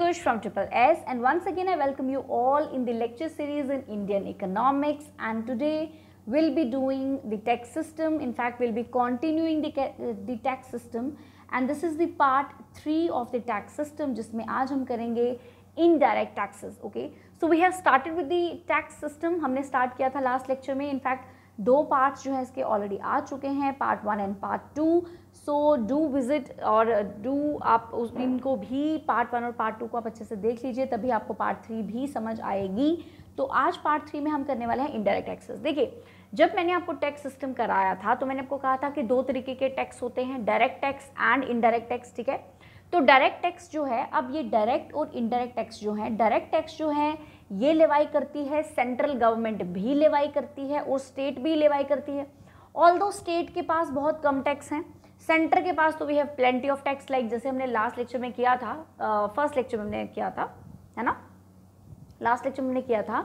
Utkarsh from Triple S and once again I welcome you all in the lecture series in Indian economics and today we'll be doing the tax system. In fact, we'll be continuing the, uh, the tax system and this is the part 3 of the tax system जिसमें आज हम करेंगे indirect taxes. Okay, so we have started with the tax system. हमने start किया था last lecture में. In fact, दो parts जो है इसके ऑलरेडी आ चुके हैं part 1 and part 2 so do visit और डू आप उस इनको भी पार्ट वन और पार्ट टू को आप अच्छे से देख लीजिए तभी आपको पार्ट थ्री भी समझ आएगी तो आज पार्ट थ्री में हम करने वाले हैं इनडायरेक्ट टैक्सेस देखिए जब मैंने आपको टैक्स सिस्टम कराया था तो मैंने आपको कहा था कि दो तरीके के टैक्स होते हैं direct tax and indirect tax ठीक है तो डायरेक्ट टैक्स जो है अब ये डायरेक्ट और इनडायरेक्ट टैक्स जो है डायरेक्ट टैक्स जो है ये लेवाई करती है सेंट्रल गवर्नमेंट भी लेवाई करती है और स्टेट भी लेवाई करती है ऑल दो स्टेट के पास बहुत कम टैक्स हैं सेंटर के पास तो we have plenty of taxes like जैसे हमने लास्ट लेक्चर में किया था फर्स्ट uh, लेक्चर में हमने किया था है ना लास्ट लेक्चर में हमने किया था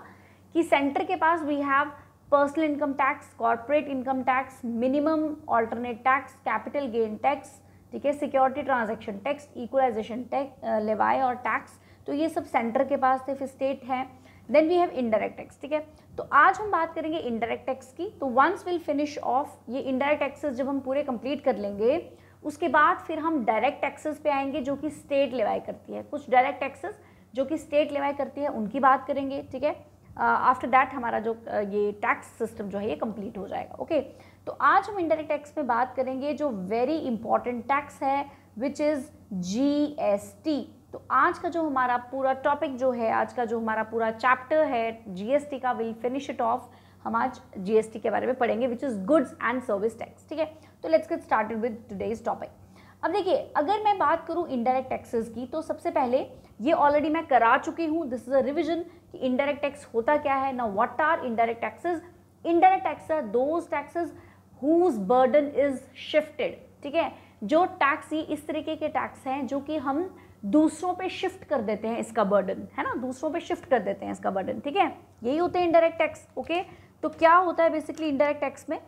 कि सेंटर के पास we have personal income tax corporate income tax minimum alternate tax capital gain tax ठीक है security transaction tax equalization tax लेवाए और टैक्स तो ये सब सेंटर के पास थे फिर स्टेट है then we have indirect tax ठीक है तो आज हम बात करेंगे इनडायरेक्ट टैक्स की तो वंस विल फिनिश ऑफ ये इनडायरेक्ट टैक्सेस जब हम पूरे कंप्लीट कर लेंगे उसके बाद फिर हम डायरेक्ट टैक्सेस पे आएंगे जो कि स्टेट लेवाई करती है कुछ डायरेक्ट टैक्सेस जो कि स्टेट लेवाई करती है उनकी बात करेंगे ठीक है आफ्टर दैट हमारा जो uh, ये टैक्स सिस्टम जो है ये कंप्लीट हो जाएगा ओके okay? तो आज हम इनडायरेक्ट टैक्स में बात करेंगे जो वेरी इंपॉर्टेंट टैक्स है which is G S T तो आज का जो हमारा पूरा टॉपिक जो है आज का जो हमारा पूरा चैप्टर है जीएसटी का विल फिनिश इट ऑफ हम आज जीएसटी के बारे में पढ़ेंगे which is goods and service tax ठीक है तो let's get started with today's topic अब देखिए अगर मैं बात करूँ इनडायरेक्ट टैक्सेस की तो सबसे पहले ये ऑलरेडी मैं करा चुकी हूँ दिस इज़ अ रिविजन कि इनडायरेक्ट टैक्स होता क्या है ना what are indirect taxes indirect tax are those taxes whose burden is shifted ठीक है जो टैक्स ये इस तरीके के टैक्स हैं जो कि हम दूसरों पे शिफ्ट कर देते हैं इसका बर्डन है ना दूसरों पे शिफ्ट कर देते हैं इसका बर्डन ठीक है यही होते हैं इनडायरेक्ट टैक्स ओके तो क्या होता है बेसिकली इनडायरेक्ट टैक्स में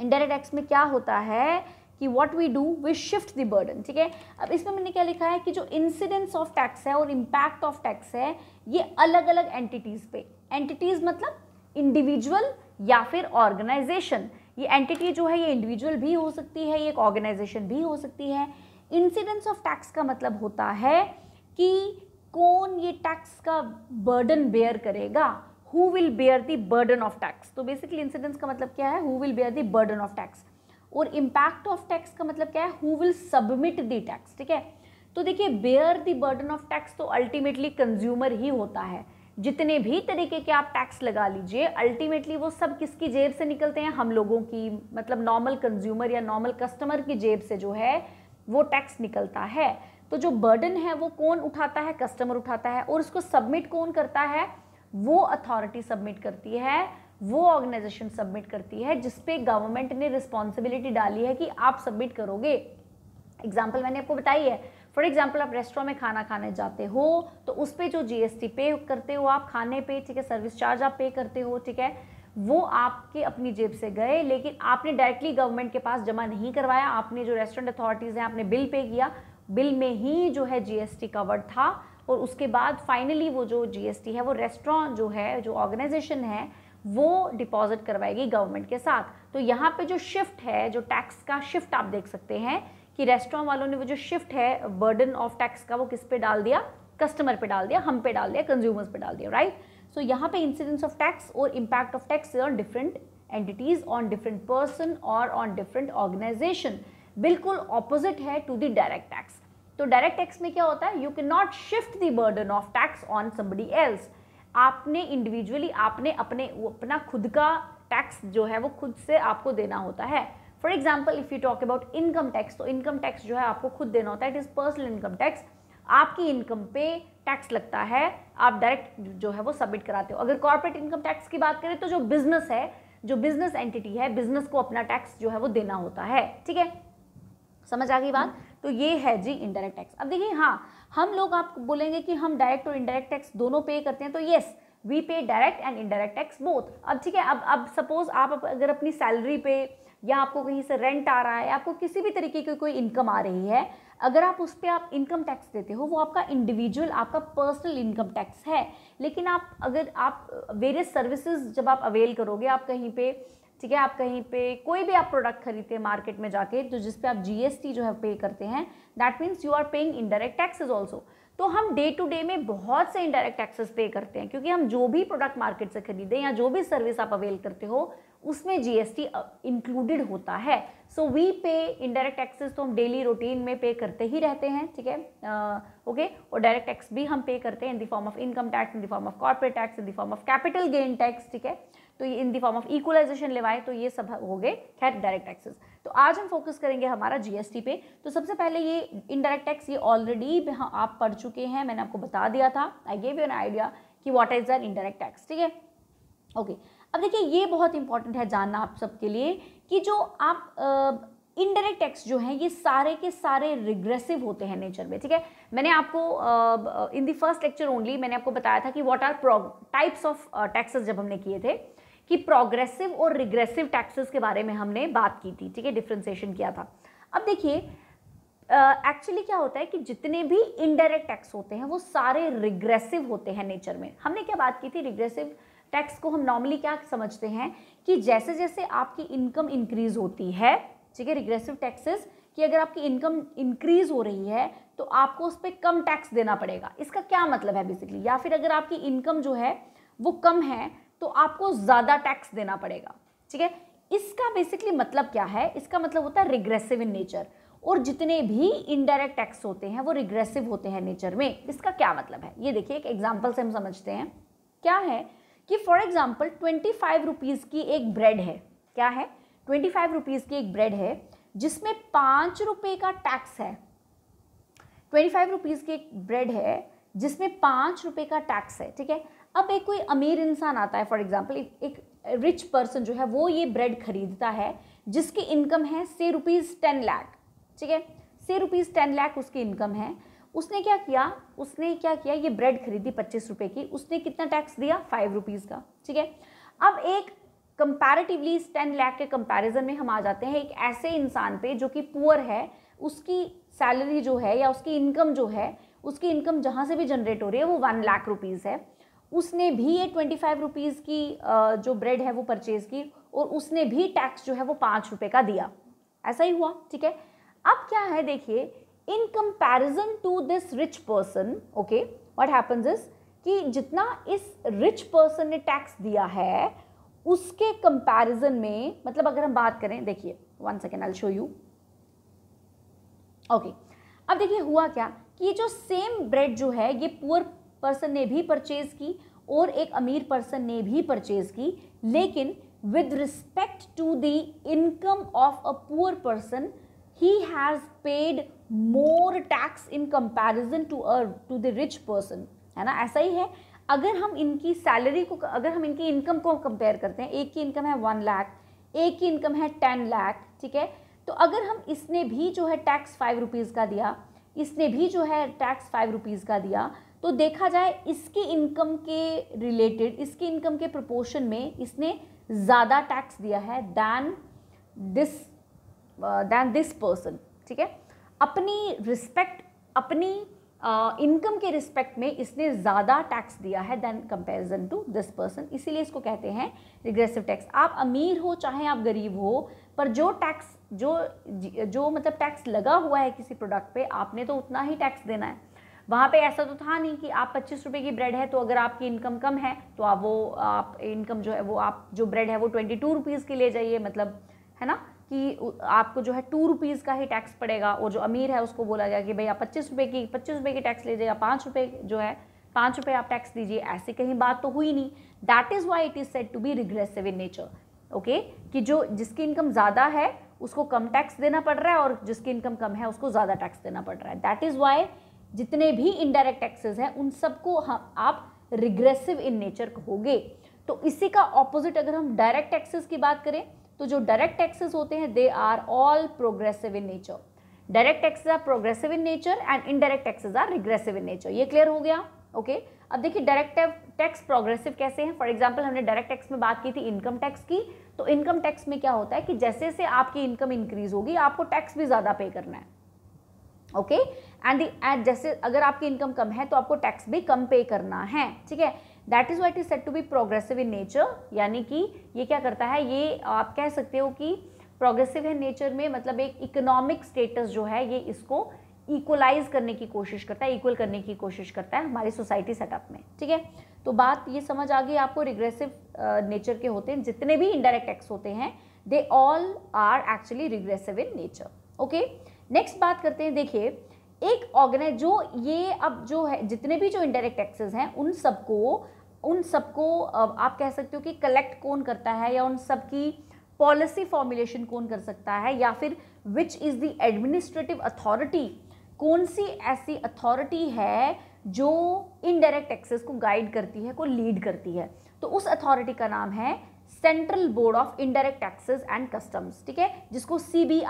इनडायरेक्ट टैक्स में क्या होता है कि what we do we shift the burden ठीक है अब इसमें मैंने क्या लिखा है कि जो इंसिडेंस ऑफ टैक्स है और इम्पैक्ट ऑफ टैक्स है ये अलग अलग एंटिटीज़ पे एंटिटीज़ मतलब इंडिविजुअल या फिर ऑर्गेनाइजेशन ये एंटिटी जो है ये इंडिविजुअल भी हो सकती है ये एक ऑर्गेनाइजेशन भी हो सकती है इंसिडेंस ऑफ टैक्स का मतलब होता है कि कौन ये टैक्स का बर्डन बेयर करेगा who will bear the burden of tax तो बेसिकली इंसिडेंस का मतलब क्या है who will bear the burden of tax और इम्पैक्ट ऑफ टैक्स का मतलब क्या है who will submit the tax ठीक है तो देखिए bear the burden of tax तो अल्टीमेटली कंज्यूमर ही होता है जितने भी तरीके के आप टैक्स लगा लीजिए अल्टीमेटली वो सब किसकी जेब से निकलते हैं हम लोगों की मतलब नॉर्मल कंज्यूमर या नॉर्मल कस्टमर की जेब से जो है वो टैक्स निकलता है तो जो बर्डन है वो कौन उठाता है कस्टमर उठाता है और उसको सबमिट कौन करता है वो अथॉरिटी सबमिट करती है वो ऑर्गेनाइजेशन सबमिट करती है जिसपे गवर्नमेंट ने रिस्पॉन्सिबिलिटी डाली है कि आप सबमिट करोगे एग्जाम्पल मैंने आपको बताई है फॉर एग्जाम्पल आप रेस्टोरेंट में खाना खाने जाते हो तो उस पर जो जीएसटी पे करते हो आप खाने पे ठीक है सर्विस चार्ज आप पे करते हो ठीक है वो आपके अपनी जेब से गए लेकिन आपने डायरेक्टली गवर्नमेंट के पास जमा नहीं करवाया आपने जो रेस्टोरेंट अथॉरिटीज़ हैं आपने बिल पे किया बिल में ही जो है जीएसटी कवर था और उसके बाद फाइनली वो जो जीएसटी है वो रेस्टोरेंट जो है जो ऑर्गेनाइजेशन है वो डिपॉजिट करवाएगी गवर्नमेंट के साथ तो यहाँ पे जो शिफ्ट है जो टैक्स का शिफ्ट आप देख सकते हैं कि रेस्टोरेंट वालों ने वो जो शिफ्ट है बर्डन ऑफ टैक्स का वो किस पे डाल दिया कस्टमर पे डाल दिया हम पे डाल दिया कंज्यूमर्स पे डाल दिया राइट सो so, यहाँ पे इंसिडेंस ऑफ टैक्स और impact of tax on different entities on different person और ऑन डिफरेंट ऑर्गेनाइजेशन बिल्कुल ऑपोजिट है टू द डायरेक्ट टैक्स तो डायरेक्ट टैक्स में क्या होता है you can not shift the burden of tax on somebody else आपने इंडिविजुअली आपने अपने अपना खुद का टैक्स जो है वो खुद से आपको देना होता है for example if you talk about income tax तो इनकम टैक्स जो है आपको खुद देना होता है it is personal income tax आपकी इनकम पे टैक्स लगता है आप डायरेक्ट जो है वो सबमिट कराते हो अगर कॉर्पोरेट इनकम टैक्स की बात करें तो जो बिजनेस है जो बिजनेस एंटिटी है बिजनेस को अपना टैक्स जो है वो देना होता है ठीक है समझ आ गई बात तो ये है जी इनडायरेक्ट टैक्स अब देखिए हाँ हम लोग आप बोलेंगे कि हम डायरेक्ट और इनडायरेक्ट टैक्स दोनों पे करते हैं तो yes we pay direct and indirect tax both अब ठीक है अब अब सपोज आप अगर अपनी सैलरी पे या आपको कहीं से रेंट आ रहा है आपको किसी भी तरीके की कोई इनकम आ रही है अगर आप उस पर आप इनकम टैक्स देते हो वो आपका इंडिविजुअल आपका पर्सनल इनकम टैक्स है लेकिन आप अगर आप वेरियस सर्विसेज जब आप अवेल करोगे आप कहीं पे ठीक है आप कहीं पे कोई भी आप प्रोडक्ट खरीदते हैं मार्केट में जाके तो जिस पे आप जीएसटी जो है पे करते हैं that means you are paying indirect taxes also तो हम डे टू डे में बहुत से इनडायरेक्ट टैक्सेस पे करते हैं क्योंकि हम जो भी प्रोडक्ट मार्केट से खरीदें या जो भी सर्विस आप अवेल करते हो उसमें जीएसटी इंक्लूडेड होता है so we pay indirect taxes तो हम डेली रूटीन में पे करते ही रहते हैं ठीक है ओके और डायरेक्ट टैक्स भी हम पे करते हैं in the form of income tax in the form of corporate tax in the form of capital gain tax ठीक है तो ये in the form of equalization levy तो ये सब हो गए खैर डायरेक्ट टैक्सेस तो आज हम फोकस करेंगे हमारा जीएसटी पे तो सबसे पहले ये इनडायरेक्ट टैक्स ये ऑलरेडी आप पढ़ चुके हैं मैंने आपको बता दिया था I gave you an idea कि what is the indirect tax ठीक है ओके okay. अब देखिए ये बहुत इंपॉर्टेंट है जानना आप सबके लिए कि जो आप इनडायरेक्ट टैक्स जो हैं ये सारे के सारे रिग्रेसिव होते हैं नेचर में ठीक है मैंने आपको in the first lecture only मैंने आपको बताया था कि what are types of taxes जब हमने किए थे कि प्रोग्रेसिव और रिग्रेसिव टैक्सेस के बारे में हमने बात की थी ठीक है डिफ्रेंसिएशन किया था अब देखिए एक्चुअली uh, क्या होता है कि जितने भी इनडायरेक्ट टैक्स होते हैं वो सारे रिग्रेसिव होते हैं नेचर में हमने क्या बात की थी रिग्रेसिव टैक्स को हम नॉर्मली क्या समझते हैं कि जैसे जैसे आपकी इनकम इंक्रीज होती है ठीक है रिग्रेसिव टैक्सेस कि अगर आपकी इनकम इंक्रीज हो रही है तो आपको उस पर कम टैक्स देना पड़ेगा इसका क्या मतलब है बेसिकली या फिर अगर आपकी इनकम जो है वो कम है तो आपको ज़्यादा टैक्स देना पड़ेगा ठीक है इसका बेसिकली मतलब क्या है इसका मतलब होता है रिग्रेसिव इन नेचर और जितने भी इनडायरेक्ट टैक्स होते हैं वो रिग्रेसिव होते हैं नेचर में इसका क्या मतलब है ये देखिए एक एग्जाम्पल से हम समझते हैं क्या है कि for example twenty five rupees की एक ब्रेड है क्या है ट्वेंटी फाइव रुपीज़ की एक ब्रेड है जिसमें पाँच रुपये का टैक्स है ट्वेंटी फाइव रुपीज़ की एक ब्रेड है जिसमें पाँच रुपये का टैक्स है ठीक है अब एक कोई अमीर इंसान आता है फॉर एग्जाम्पल एक रिच पर्सन जो है वो ये ब्रेड खरीदता है जिसकी इनकम है से रुपीज़ टेन लाख ठीक है से रुपीज़ टेन लाख उसकी इनकम है उसने क्या किया उसने क्या किया ये ब्रेड खरीदी पच्चीस रुपये की उसने कितना टैक्स दिया फाइव रुपीज़ का ठीक है अब एक कंपैरेटिवली टेन लैख के कंपैरिजन में हम आ जाते हैं एक ऐसे इंसान पे जो कि पुअर है उसकी सैलरी जो है या उसकी इनकम जो है उसकी इनकम जहाँ से भी जनरेट हो रही है वो वन लाख रुपीज़ है उसने भी ये ट्वेंटी फाइव रुपीज़ की जो ब्रेड है वो परचेज़ की और उसने भी टैक्स जो है वो पाँच रुपये का दिया ऐसा ही हुआ ठीक है अब क्या है देखिए in comparison to this rich person okay what happens is कि जितना इस रिच पर्सन ने टैक्स दिया है उसके कंपेरिजन में मतलब अगर हम बात करें देखिए one second I show you okay अब देखिए हुआ क्या कि जो सेम ब्रेड जो है ये पुअर पर्सन ने भी परचेज की और एक अमीर पर्सन ने भी परचेज की लेकिन with respect to the income of a poor person he has paid more tax in comparison to a to the rich person है ना ऐसा ही है अगर हम इनकी सैलरी को अगर हम इनकी इनकम को कंपेयर करते हैं एक की इनकम है वन लाख एक की इनकम है टेन लाख ठीक है तो अगर हम इसने भी जो है टैक्स फाइव रुपीज़ का दिया इसने भी जो है टैक्स फाइव रुपीज़ का दिया तो देखा जाए इसकी इनकम के रिलेटेड इसकी इनकम के प्रपोर्शन में इसने ज़्यादा टैक्स दिया है than this than this person ठीक है अपनी रिस्पेक्ट अपनी इनकम uh, के रिस्पेक्ट में इसने ज़्यादा टैक्स दिया है than comparison to this person इसीलिए इसको कहते हैं रिग्रेसिव टैक्स आप अमीर हो चाहे आप गरीब हो पर जो टैक्स जो जो मतलब टैक्स लगा हुआ है किसी प्रोडक्ट पे आपने तो उतना ही टैक्स देना है वहाँ पे ऐसा तो था नहीं कि आप पच्चीस रुपये की ब्रेड है तो अगर आपकी इनकम कम है तो आप वो आप इनकम जो है वो आप जो ब्रेड है वो ट्वेंटी टू रुपीज़ की ले जाइए मतलब है ना कि आपको जो है टू रुपीज़ का ही टैक्स पड़ेगा और जो अमीर है उसको बोला गया कि भाई आप पच्चीस रुपये की पच्चीस रुपये की टैक्स लीजिएगा पाँच रुपये जो है पाँच रुपये आप टैक्स दीजिए ऐसी कहीं बात तो हुई नहीं that is why it is set to be regressive in nature okay कि जो जिसकी इनकम ज़्यादा है उसको कम टैक्स देना पड़ रहा है और जिसकी इनकम कम है उसको ज़्यादा टैक्स देना पड़ रहा है दैट इज़ वाई जितने भी इनडायरेक्ट टैक्सेस हैं उन सबको हम आप रिग्रेसिव इन नेचर कहोगे तो इसी का ऑपोजिट अगर हम डायरेक्ट टैक्सेस की बात करें तो जो डायरेक्ट टैक्सेस होते हैं they are all progressive in nature direct taxes are progressive in nature and indirect taxes are regressive in nature ये क्लियर हो गया ओके okay? अब देखिए डायरेक्ट टैक्स प्रोग्रेसिव कैसे हैं फॉर एग्जाम्पल हमने डायरेक्ट टैक्स में बात की थी इनकम टैक्स की तो इनकम टैक्स में क्या होता है कि जैसे जैसे आपकी इनकम इंक्रीज होगी आपको टैक्स भी ज़्यादा पे करना है ओके एंड एंड जैसे अगर आपकी इनकम कम है तो आपको टैक्स भी कम पे करना है ठीक है that is why it is said to be progressive in nature यानी कि ये क्या करता है ये आप कह सकते हो कि प्रोग्रेसिव है नेचर में मतलब एक इकोनॉमिक स्टेटस जो है ये इसको इक्वलाइज करने की कोशिश करता है इक्वल करने की कोशिश करता है हमारी सोसाइटी सेटअप में ठीक है तो बात ये समझ आ गई आपको रिग्रेसिव नेचर के होते हैं जितने भी इनडायरेक्ट टैक्स होते हैं they all are actually regressive in nature okay next बात करते हैं देखिए एक ऑर्गेनाइज जो ये अब जो है जितने भी जो इनडायरेक्ट टैक्सेस हैं उन सबको उन सबको आप कह सकते हो कि कलेक्ट कौन करता है या उन सब की पॉलिसी फॉर्मुलेशन कौन कर सकता है या फिर which is the administrative authority कौन सी ऐसी अथॉरिटी है जो इनडायरेक्ट टैक्सेस को गाइड करती है को लीड करती है तो उस अथॉरिटी का नाम है central board of indirect taxes and customs ठीक है जिसको सी भी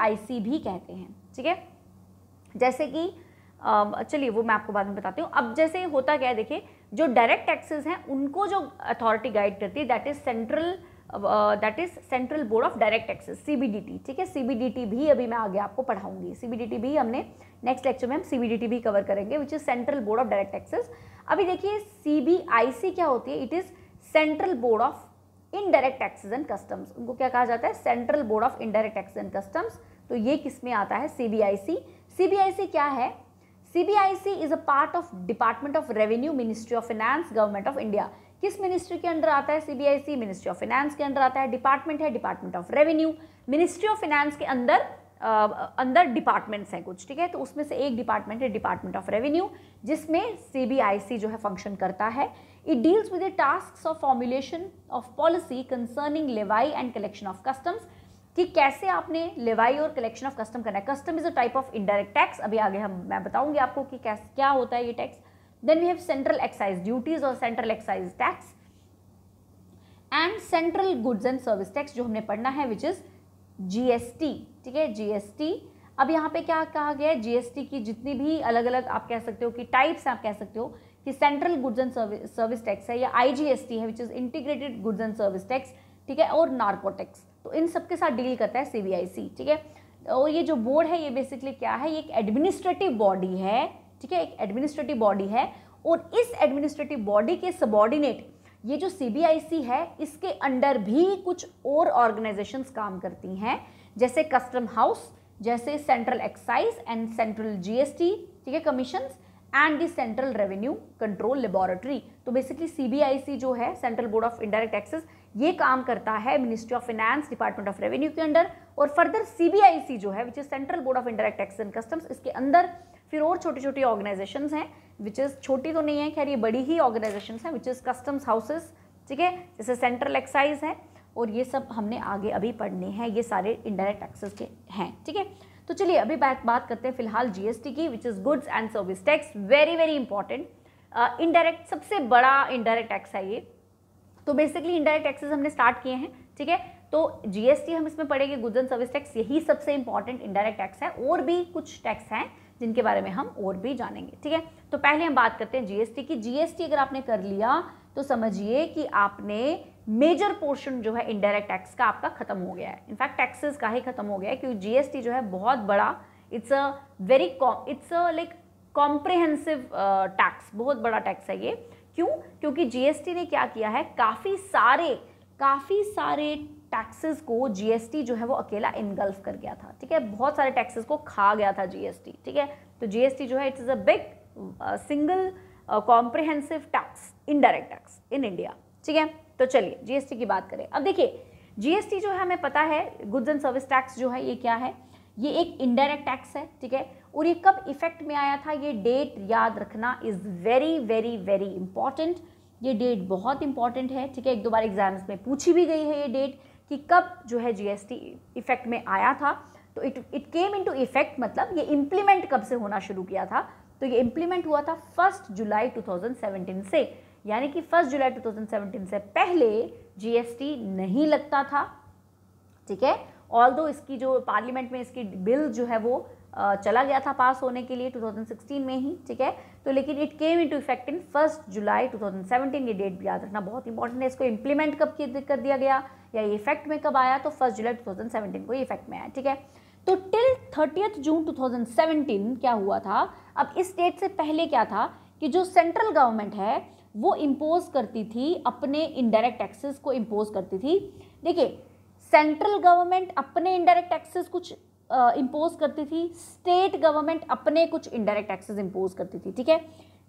कहते हैं ठीक है जैसे कि चलिए वो मैं आपको बाद में बताती हूँ अब जैसे होता क्या है देखिए जो डायरेक्ट टैक्सेस हैं उनको जो अथॉरिटी गाइड करती है that is central that is central board of direct taxes CBDT ठीक है सीबीडीटी भी अभी मैं आगे आपको पढ़ाऊंगी सीबीडीटी भी हमने नेक्स्ट लेक्चर में हम सीबीडीटी भी कवर करेंगे which is central board of direct taxes अभी देखिए सीबीआईसी क्या होती है it is central board of indirect taxes and customs उनको क्या कहा जाता है central board of indirect tax and customs तो ये किस में आता है सीबीआईसी सीबीआईसी क्या है CBIC is a part of department of revenue ministry of finance government of India किस मिनिस्ट्री के अंडर आता है CBIC मिनिस्ट्री ऑफ फाइनेंस के अंडर आता है डिपार्टमेंट है department of revenue ministry of finance के अंदर अंदर डिपार्टमेंट्स हैं कुछ ठीक है तो उसमें से एक डिपार्टमेंट है डिपार्टमेंट ऑफ रेवेन्यू जिसमें CBIC जो है फंक्शन करता है it deals with the task of formulation of policy concerning levy and collection of customs कि कैसे आपने लेवाई और कलेक्शन ऑफ कस्टम करना है custom is a type of indirect tax अभी आगे हम मैं बताऊंगी आपको कि कैसे क्या होता है ये tax then we have central excise duties और central excise tax and central goods and service tax जो हमने पढ़ना है विच इज जीएसटी ठीक है जीएसटी अब यहाँ पे क्या कहा गया है जीएसटी की जितनी भी अलग अलग आप कह सकते हो कि टाइप्स आप कह सकते हो कि central goods and service tax है या आईजीएसटी है which is integrated goods and service tax ठीक है और नार्कोटिक्स तो इन सब के साथ डील करता है सी ठीक है और तो ये जो बोर्ड है ये बेसिकली क्या है ये एक एडमिनिस्ट्रेटिव बॉडी है ठीक है एक एडमिनिस्ट्रेटिव बॉडी है और इस एडमिनिस्ट्रेटिव बॉडी के सबॉर्डिनेट ये जो सी है इसके अंडर भी कुछ और ऑर्गेनाइजेशन काम करती हैं जैसे कस्टम हाउस जैसे central excise and central GST ठीक है commission and the central revenue control laboratory तो बेसिकली सीबीआईसी जो है central board of indirect taxes ये काम करता है ministry of finance department of revenue के अंडर और फर्दर सीबीआईसी जो है which is central board of indirect tax and customs इसके अंदर फिर और छोटी छोटी ऑर्गेनाइजेशन हैं विच इज़ छोटी तो नहीं है खैर ये बड़ी ही ऑर्गेनाइजेशन है विच इज़ कस्टम्स हाउसेस ठीक है जैसे सेंट्रल एक्साइज है और ये सब हमने आगे अभी पढ़ने हैं ये सारे इंडायरेक्ट टैक्सेस के हैं ठीक है तो चलिए अभी बात बात करते हैं फिलहाल जीएसटी की which is goods and service tax very very important indirect सबसे बड़ा इनडायरेक्ट टैक्स है ये तो बेसिकली इनडायरेक्ट टैक्सेस हमने स्टार्ट किए हैं ठीक है तो जीएसटी हम इसमें पढ़ेंगे गुड्स एंड सर्विस टैक्स यही सबसे इंपॉर्टेंट इनडायरेक्ट टैक्स है और भी कुछ टैक्स हैं जिनके बारे में हम और भी जानेंगे ठीक है तो पहले हम बात करते हैं जीएसटी की जीएसटी अगर आपने कर लिया तो समझिए कि आपने मेजर पोर्शन जो है इनडायरेक्ट टैक्स का आपका खत्म हो गया है इनफैक्ट टैक्सेस का ही खत्म हो गया है क्योंकि जीएसटी जो है बहुत बड़ा it's a very it's a like comprehensive tax बहुत बड़ा टैक्स है ये क्यों क्योंकि जीएसटी ने क्या किया है काफ़ी सारे काफ़ी सारे टैक्सेस को जीएसटी जो है वो अकेला इनगल्फ कर गया था ठीक है बहुत सारे टैक्सेस को खा गया था जीएसटी ठीक है तो जीएसटी जो है it's is a big single comprehensive tax indirect tax in India ठीक है तो चलिए जीएसटी की बात करें अब देखिए जीएसटी जो है हमें पता है गुड्स एंड सर्विस टैक्स जो है ये क्या है ये एक इनडायरेक्ट टैक्स है ठीक है और ये कब इफेक्ट में आया था ये डेट याद रखना is very very very important ये डेट बहुत इंपॉर्टेंट है ठीक है एक दो बार एग्जाम्स में पूछी भी गई है ये डेट कि कब जो है जीएसटी इफेक्ट में आया था तो it it came into effect मतलब ये इम्प्लीमेंट कब से होना शुरू किया था तो ये इम्प्लीमेंट हुआ था फर्स्ट जुलाई 2017 से यानी कि फर्स्ट जुलाई 2017 से पहले जीएसटी नहीं लगता था ठीक है ऑल दो इसकी जो पार्लियामेंट में इसकी बिल जो है वो चला गया था पास होने के लिए 2016 में ही ठीक है तो लेकिन it came into effect in first July 2017 ये डेट भी याद रखना बहुत इंपॉर्टेंट है इसको इम्प्लीमेंट कब कर दिया गया या ये इफेक्ट में कब आया तो फर्स्ट जुलाई 2017 को ये इफेक्ट में आया ठीक है तो टिल थर्टियथ जून टू क्या हुआ था अब इस डेट से पहले क्या था कि जो सेंट्रल गवर्नमेंट है वो इम्पोज करती थी अपने इनडायरेक्ट टैक्सेस को इम्पोज करती थी देखिए सेंट्रल गवर्नमेंट अपने इनडायरेक्ट टैक्सेस कुछ इम्पोज करती थी स्टेट गवर्नमेंट अपने कुछ इनडायरेक्ट टैक्सेस इम्पोज करती थी ठीक है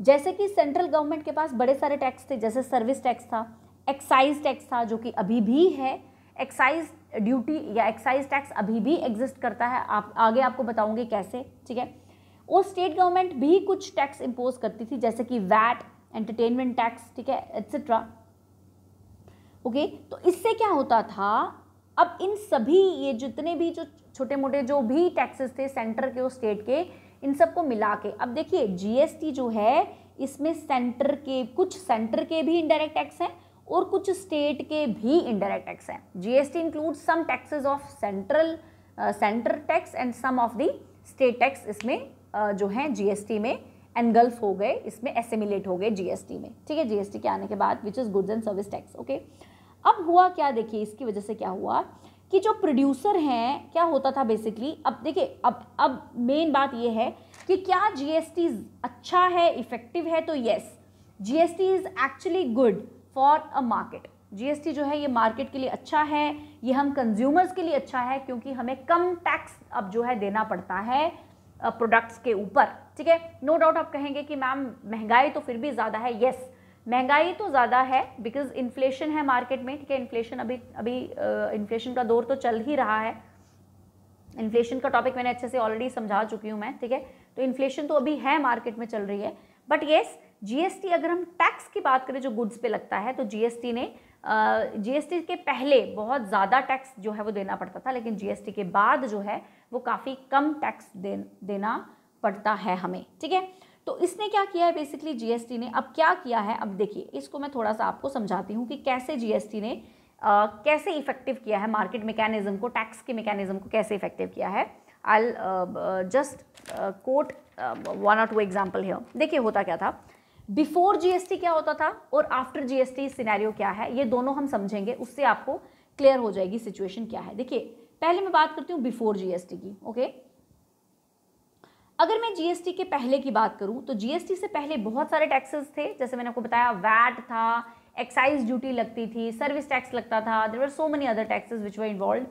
जैसे कि सेंट्रल गवर्नमेंट के पास बड़े सारे टैक्स थे जैसे सर्विस टैक्स था एक्साइज टैक्स था जो कि अभी भी है एक्साइज ड्यूटी या एक्साइज टैक्स अभी भी एग्जिस्ट करता है आप आगे आपको बताऊंगे कैसे ठीक है और स्टेट गवर्नमेंट भी कुछ टैक्स इम्पोज करती थी जैसे कि वैट एंटरटेनमेंट टैक्स ठीक है एट्सेट्रा ओके तो इससे क्या होता था अब इन सभी ये जितने भी जो छोटे मोटे जो भी टैक्सेस थे सेंटर के और स्टेट के इन सबको मिला के अब देखिए जीएसटी जो है इसमें सेंटर के कुछ सेंटर के भी इनडायरेक्ट टैक्स हैं और कुछ स्टेट के भी इनडायरेक्ट टैक्स हैं GST include some taxes of central center tax and some of the state tax इसमें uh, जो है जीएसटी में एनगल्फ हो गए इसमें एसिमिलेट हो गए जीएसटी में ठीक है जीएसटी के आने के बाद which is goods and service tax okay अब हुआ क्या देखिए इसकी वजह से क्या हुआ कि जो प्रोड्यूसर हैं क्या होता था बेसिकली अब देखिए अब अब मेन बात ये है कि क्या जीएसटी अच्छा है इफ़ेक्टिव है तो yes GST is actually good for a market GST जो है ये मार्केट के लिए अच्छा है ये हम कंज्यूमर्स के लिए अच्छा है क्योंकि हमें कम टैक्स अब जो है देना पड़ता है प्रोडक्ट्स के ऊपर ठीक है नो डाउट आप कहेंगे कि मैम महंगाई तो फिर भी ज़्यादा है येस महंगाई तो ज़्यादा है बिकॉज इन्फ्लेशन है मार्केट में ठीक है इन्फ्लेशन अभी अभी इन्फ्लेशन का दौर तो चल ही रहा है इन्फ्लेशन का टॉपिक मैंने अच्छे से ऑलरेडी समझा चुकी हूँ मैं ठीक है तो इन्फ्लेशन तो अभी है मार्केट में चल रही है बट येस जीएसटी अगर हम टैक्स की बात करें जो गुड्स पे लगता है तो जीएसटी ने जीएसटी के पहले बहुत ज़्यादा टैक्स जो है वो देना पड़ता था लेकिन जीएसटी के बाद जो है वो काफ़ी कम टैक्स दे, देना पड़ता है हमें ठीक है तो इसने क्या किया है बेसिकली जीएसटी ने अब क्या किया है अब देखिए इसको मैं थोड़ा सा आपको समझाती हूँ कि कैसे जीएसटी ने आ, कैसे इफेक्टिव किया है मार्केट मेकेनिज्म को टैक्स के मेकेनिज्म को कैसे इफेक्टिव किया है आई जस्ट कोट वन और टू एग्जाम्पल है देखिए होता क्या था बिफोर जीएसटी क्या होता था और आफ्टर जीएसटी सिनेरियो क्या है ये दोनों हम समझेंगे उससे आपको क्लियर हो जाएगी सिचुएशन क्या है देखिए पहले मैं बात करती हूँ बिफोर जीएसटी की ओके okay? अगर मैं जीएसटी के पहले की बात करूं तो जीएसटी से पहले बहुत सारे टैक्सेस थे जैसे मैंने आपको बताया वैट था एक्साइज ड्यूटी लगती थी सर्विस टैक्स लगता था there are so many other taxes which were involve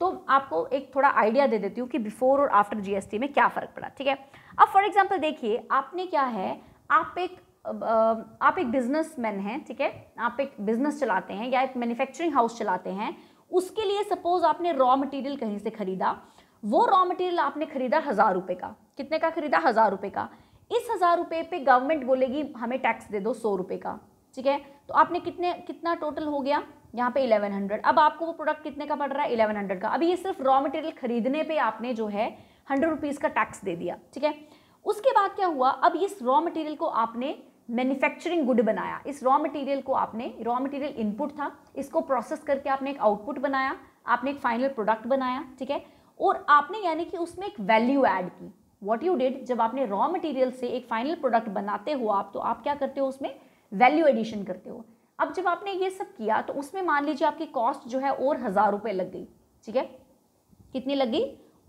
तो आपको एक थोड़ा आइडिया दे देती हूँ कि बिफोर और आफ्टर जीएसटी में क्या फ़र्क पड़ा ठीक है अब फॉर एग्जाम्पल देखिए आपने क्या है आप एक आप एक बिजनेस मैन हैं ठीक है आप एक बिजनेस चलाते हैं या एक मैन्युफैक्चरिंग हाउस चलाते हैं उसके लिए सपोज आपने रॉ मटेरियल कहीं से खरीदा वो रॉ मटेरियल आपने खरीदा हज़ार रुपये का कितने का खरीदा हज़ार रुपये का इस हज़ार रुपये पे गवर्नमेंट बोलेगी हमें टैक्स दे दो सौ रुपये का ठीक है तो आपने कितने कितना टोटल हो गया यहाँ पे हंड्रेड अब आपको वो प्रोडक्ट कितने का पड़ रहा है इलेवन हंड्रेड का अभी ये सिर्फ रॉ मटेरियल खरीदने पे आपने जो है हंड्रेड रुपीज़ का टैक्स दे दिया ठीक है उसके बाद क्या हुआ अब इस रॉ मटेरियल को आपने मैन्युफैक्चरिंग गुड बनाया इस रॉ मटेरियल को आपने रॉ मटेरियल इनपुट था इसको प्रोसेस करके आपने एक आउटपुट बनाया आपने एक फाइनल प्रोडक्ट बनाया ठीक है और आपने यानी कि उसमें एक वैल्यू ऐड की वॉट यू डिड जब आपने रॉ मटेरियल से एक फाइनल प्रोडक्ट बनाते हो आप तो आप क्या करते हो उसमें वैल्यू एडिशन करते हो अब जब आपने ये सब किया तो उसमें मान लीजिए आपकी कॉस्ट जो है और हज़ार रुपये लग गई ठीक है कितनी लग गई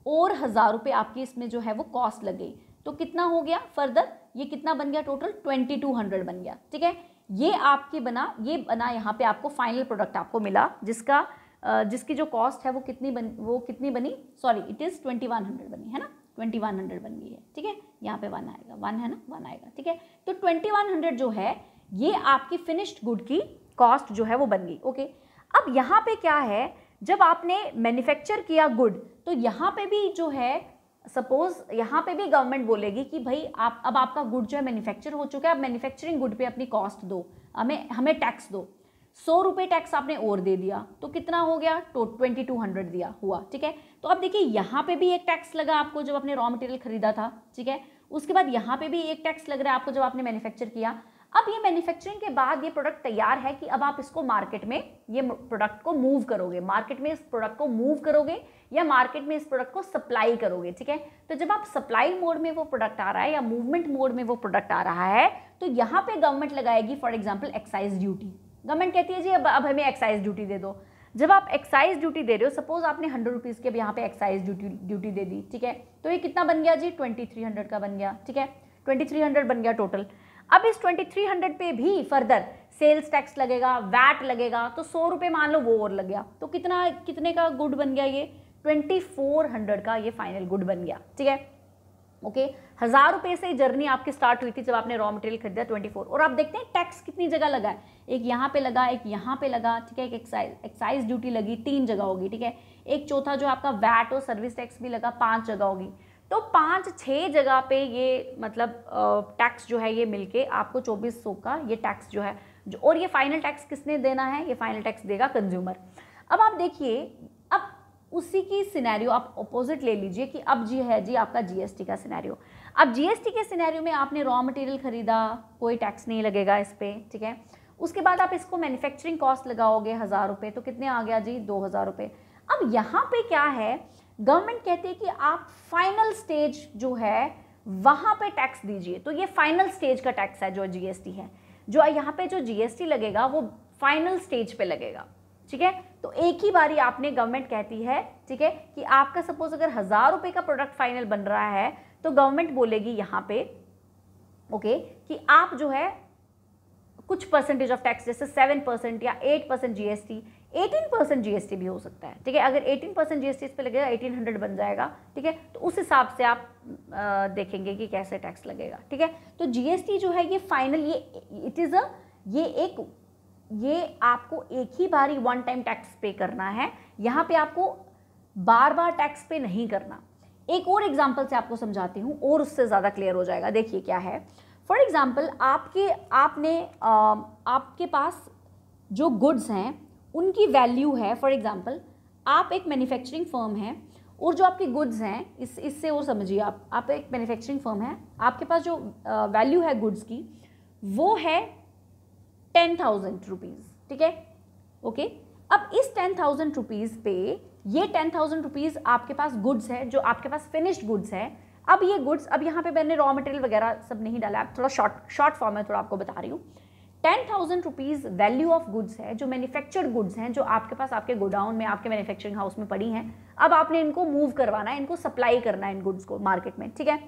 और हज़ार रुपये आपकी इसमें जो है वो कॉस्ट लग गई तो कितना हो गया फर्दर ये कितना बन गया टोटल ट्वेंटी टू हंड्रेड बन गया ठीक है ये आपकी बना ये बना यहाँ पे आपको फाइनल प्रोडक्ट आपको मिला जिसका जिसकी जो कॉस्ट है वो कितनी बन वो कितनी बनी sorry it is twenty one hundred बनी है ना ट्वेंटी वन हंड्रेड बन गई है ठीक है यहाँ पे वन आएगा वन है ना वन आएगा ठीक है तो ट्वेंटी वन हंड्रेड जो है ये आपकी फिनिश्ड गुड की कॉस्ट जो है वो बन गई ओके अब यहाँ पे क्या है जब आपने मैन्युफैक्चर किया गुड तो यहाँ पे भी जो है सपोज यहाँ पे भी गवर्नमेंट बोलेगी कि भाई आप अब आपका गुड जो है मैन्युफैक्चर हो चुका है अब मैन्युफैक्चरिंग गुड पे अपनी कॉस्ट दो हमें हमें टैक्स दो सौ रुपये टैक्स आपने और दे दिया तो कितना हो गया तो ट्वेंटी टू हंड्रेड दिया हुआ ठीक है तो अब देखिए यहाँ पे भी एक टैक्स लगा आपको जब आपने रॉ मटेरियल खरीदा था ठीक है उसके बाद यहाँ पे भी एक टैक्स लग रहा है आपको जब आपने मैन्युफैक्चर किया अब ये मैन्युफैक्चरिंग के बाद ये प्रोडक्ट तैयार है कि अब आप इसको मार्केट में ये प्रोडक्ट को मूव करोगे मार्केट में इस प्रोडक्ट को मूव करोगे या मार्केट में इस प्रोडक्ट को सप्लाई करोगे ठीक है तो जब आप सप्लाई मोड में वो प्रोडक्ट आ रहा है या मूवमेंट मोड में वो प्रोडक्ट आ रहा है तो यहाँ पे गवर्नमेंट लगाएगी for example excise duty government कहती है जी अब अब हमें एक्साइज ड्यूटी दे दो जब आप एक्साइज ड्यूटी दे रहे हो सपोज आपने हंड्रेड रुपीज़ के अब यहाँ पे एक्साइज ड्यूटी ड्यूटी दे दी ठीक है तो ये कितना बन गया जी ट्वेंटी थ्री हंड्रेड का बन गया ठीक है ट्वेंटी थ्री हंड्रेड बन गया टोटल अब इस ट्वेंटी थ्री हंड्रेड पे भी फर्दर सेल्स टैक्स लगेगा वैट लगेगा तो सौ रुपये मान लो वो और लग गया तो कितना कितने का गुड बन गया ये ट्वेंटी फोर हंड्रेड का ये फाइनल गुड बन गया ठीक है ओके हज़ार रुपए से जर्नी आपकी स्टार्ट हुई थी जब आपने रॉ मटेरियल खरीदा 24 और आप देखते हैं टैक्स कितनी जगह लगा है एक यहाँ पे लगा एक यहाँ पे लगा ठीक है एक एक्साइज एक्साइज ड्यूटी लगी तीन जगह होगी ठीक है एक चौथा जो आपका वैट और सर्विस टैक्स भी लगा पांच जगह होगी तो पांच छह जगह पे ये मतलब टैक्स जो है ये मिलके आपको चौबीस सौ का ये टैक्स जो है जो और ये फाइनल टैक्स किसने देना है ये फाइनल टैक्स देगा कंज्यूमर अब आप देखिए उसी की सिनेरियो आप ऑपोजिट ले लीजिए कि अब जी है जी आपका जीएसटी का सिनेरियो अब जीएसटी के सिनेरियो में आपने रॉ मटेरियल खरीदा कोई टैक्स नहीं लगेगा इस पर ठीक है उसके बाद आप इसको मैन्युफैक्चरिंग कॉस्ट लगाओगे हज़ार रुपये तो कितने आ गया जी दो हज़ार रुपये अब यहाँ पे क्या है गवर्नमेंट कहती है कि आप फाइनल स्टेज जो है वहाँ पे टैक्स दीजिए तो ये फाइनल स्टेज का टैक्स है जो जीएसटी है जो यहाँ पे जो जीएसटी लगेगा वो फाइनल स्टेज पे लगेगा ठीक है तो एक ही बारी आपने गवर्नमेंट कहती है ठीक है कि आपका सपोज अगर हज़ार रुपए का प्रोडक्ट फाइनल बन रहा है तो गवर्नमेंट बोलेगी यहाँ पे ओके कि आप जो है कुछ परसेंटेज ऑफ टैक्स जैसे सेवन परसेंट या eight percent GST eighteen percent GST भी हो सकता है ठीक है अगर एटीन परसेंट जीएसटी इस पर लगेगा एटीन हंड्रेड बन जाएगा ठीक है तो उस हिसाब से आप देखेंगे कि कैसे टैक्स लगेगा ठीक है तो जीएसटी जो है ये फाइनल ये इट इज़ अ ये एक ये आपको एक ही बार ही वन टाइम टैक्स पे करना है यहाँ पे आपको बार बार टैक्स पे नहीं करना एक और एग्जाम्पल से आपको समझाती हूँ और उससे ज़्यादा क्लियर हो जाएगा देखिए क्या है फॉर एग्ज़ाम्पल आपके आपने आ, आपके पास जो गुड्स हैं उनकी वैल्यू है फॉर एग्ज़ाम्पल आप एक मैन्युफैक्चरिंग फर्म है और जो आपके गुड्स हैं इस इससे और समझिए आप आप एक मैन्युफैक्चरिंग फर्म है आपके पास जो वैल्यू है गुड्स की वो है टेन थाउजेंड रुपीज़ ठीक है ओके अब इस टेन थाउजेंड रुपीज़ पे ये टेन थाउजेंड रुपीज़ आपके पास गुड्स है जो आपके पास फिनिश्ड गुड्स है अब ये गुड्स अब यहाँ पे मैंने रॉ मटेरियल वगैरह सब नहीं डाला आप थोड़ा शॉर्ट शॉर्ट फॉर्म में थोड़ा आपको बता रही हूँ ten thousand rupees value of goods है जो मैन्युफैक्चर्ड गुड्स हैं जो आपके पास आपके गोडाउन में आपके मैन्युफैक्चरिंग हाउस में पड़ी हैं अब आपने इनको मूव करवाना है इनको सप्लाई करना है इन गुड्स को मार्केट में ठीक है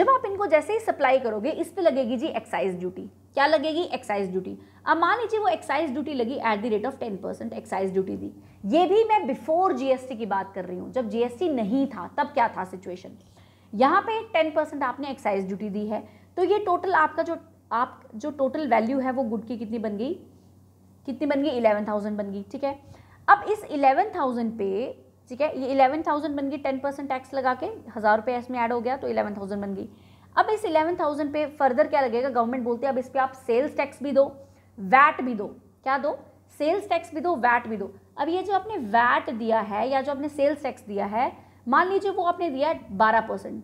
जब आप इनको जैसे ही सप्लाई करोगे इस पर लगेगी जी एक्साइज ड्यूटी क्या लगेगी एक्साइज ड्यूटी अब मान लीजिए वो एक्साइज ड्यूटी लगी at the rate of ten percent excise duty दी ये भी मैं बिफोर जीएसटी की बात कर रही हूँ जब जीएसटी नहीं था तब क्या था सिचुएशन यहाँ पे टेन परसेंट आपने एक्साइज ड्यूटी दी है तो ये टोटल आपका जो आप जो टोटल वैल्यू है वो गुड की कितनी बन गई कितनी बन गई इलेवन थाउजेंड बन गई ठीक है अब इस इलेवन थाउजेंड पे ठीक है ये इलेवन थाउजेंड बन गई टेन परसेंट टैक्स लगा के हज़ार रुपये इसमें ऐड हो गया तो इलेवन थाउजेंड बन गई अब इस इलेवन थाउजेंड पे फर्दर क्या लगेगा गवर्नमेंट बोलती है अब इस पर आप सेल्स टैक्स भी दो वैट भी दो क्या दो सेल्स टैक्स भी दो वैट भी दो अब ये जो आपने वैट दिया है या जो आपने सेल्स टैक्स दिया है मान लीजिए वो आपने दिया है बारह परसेंट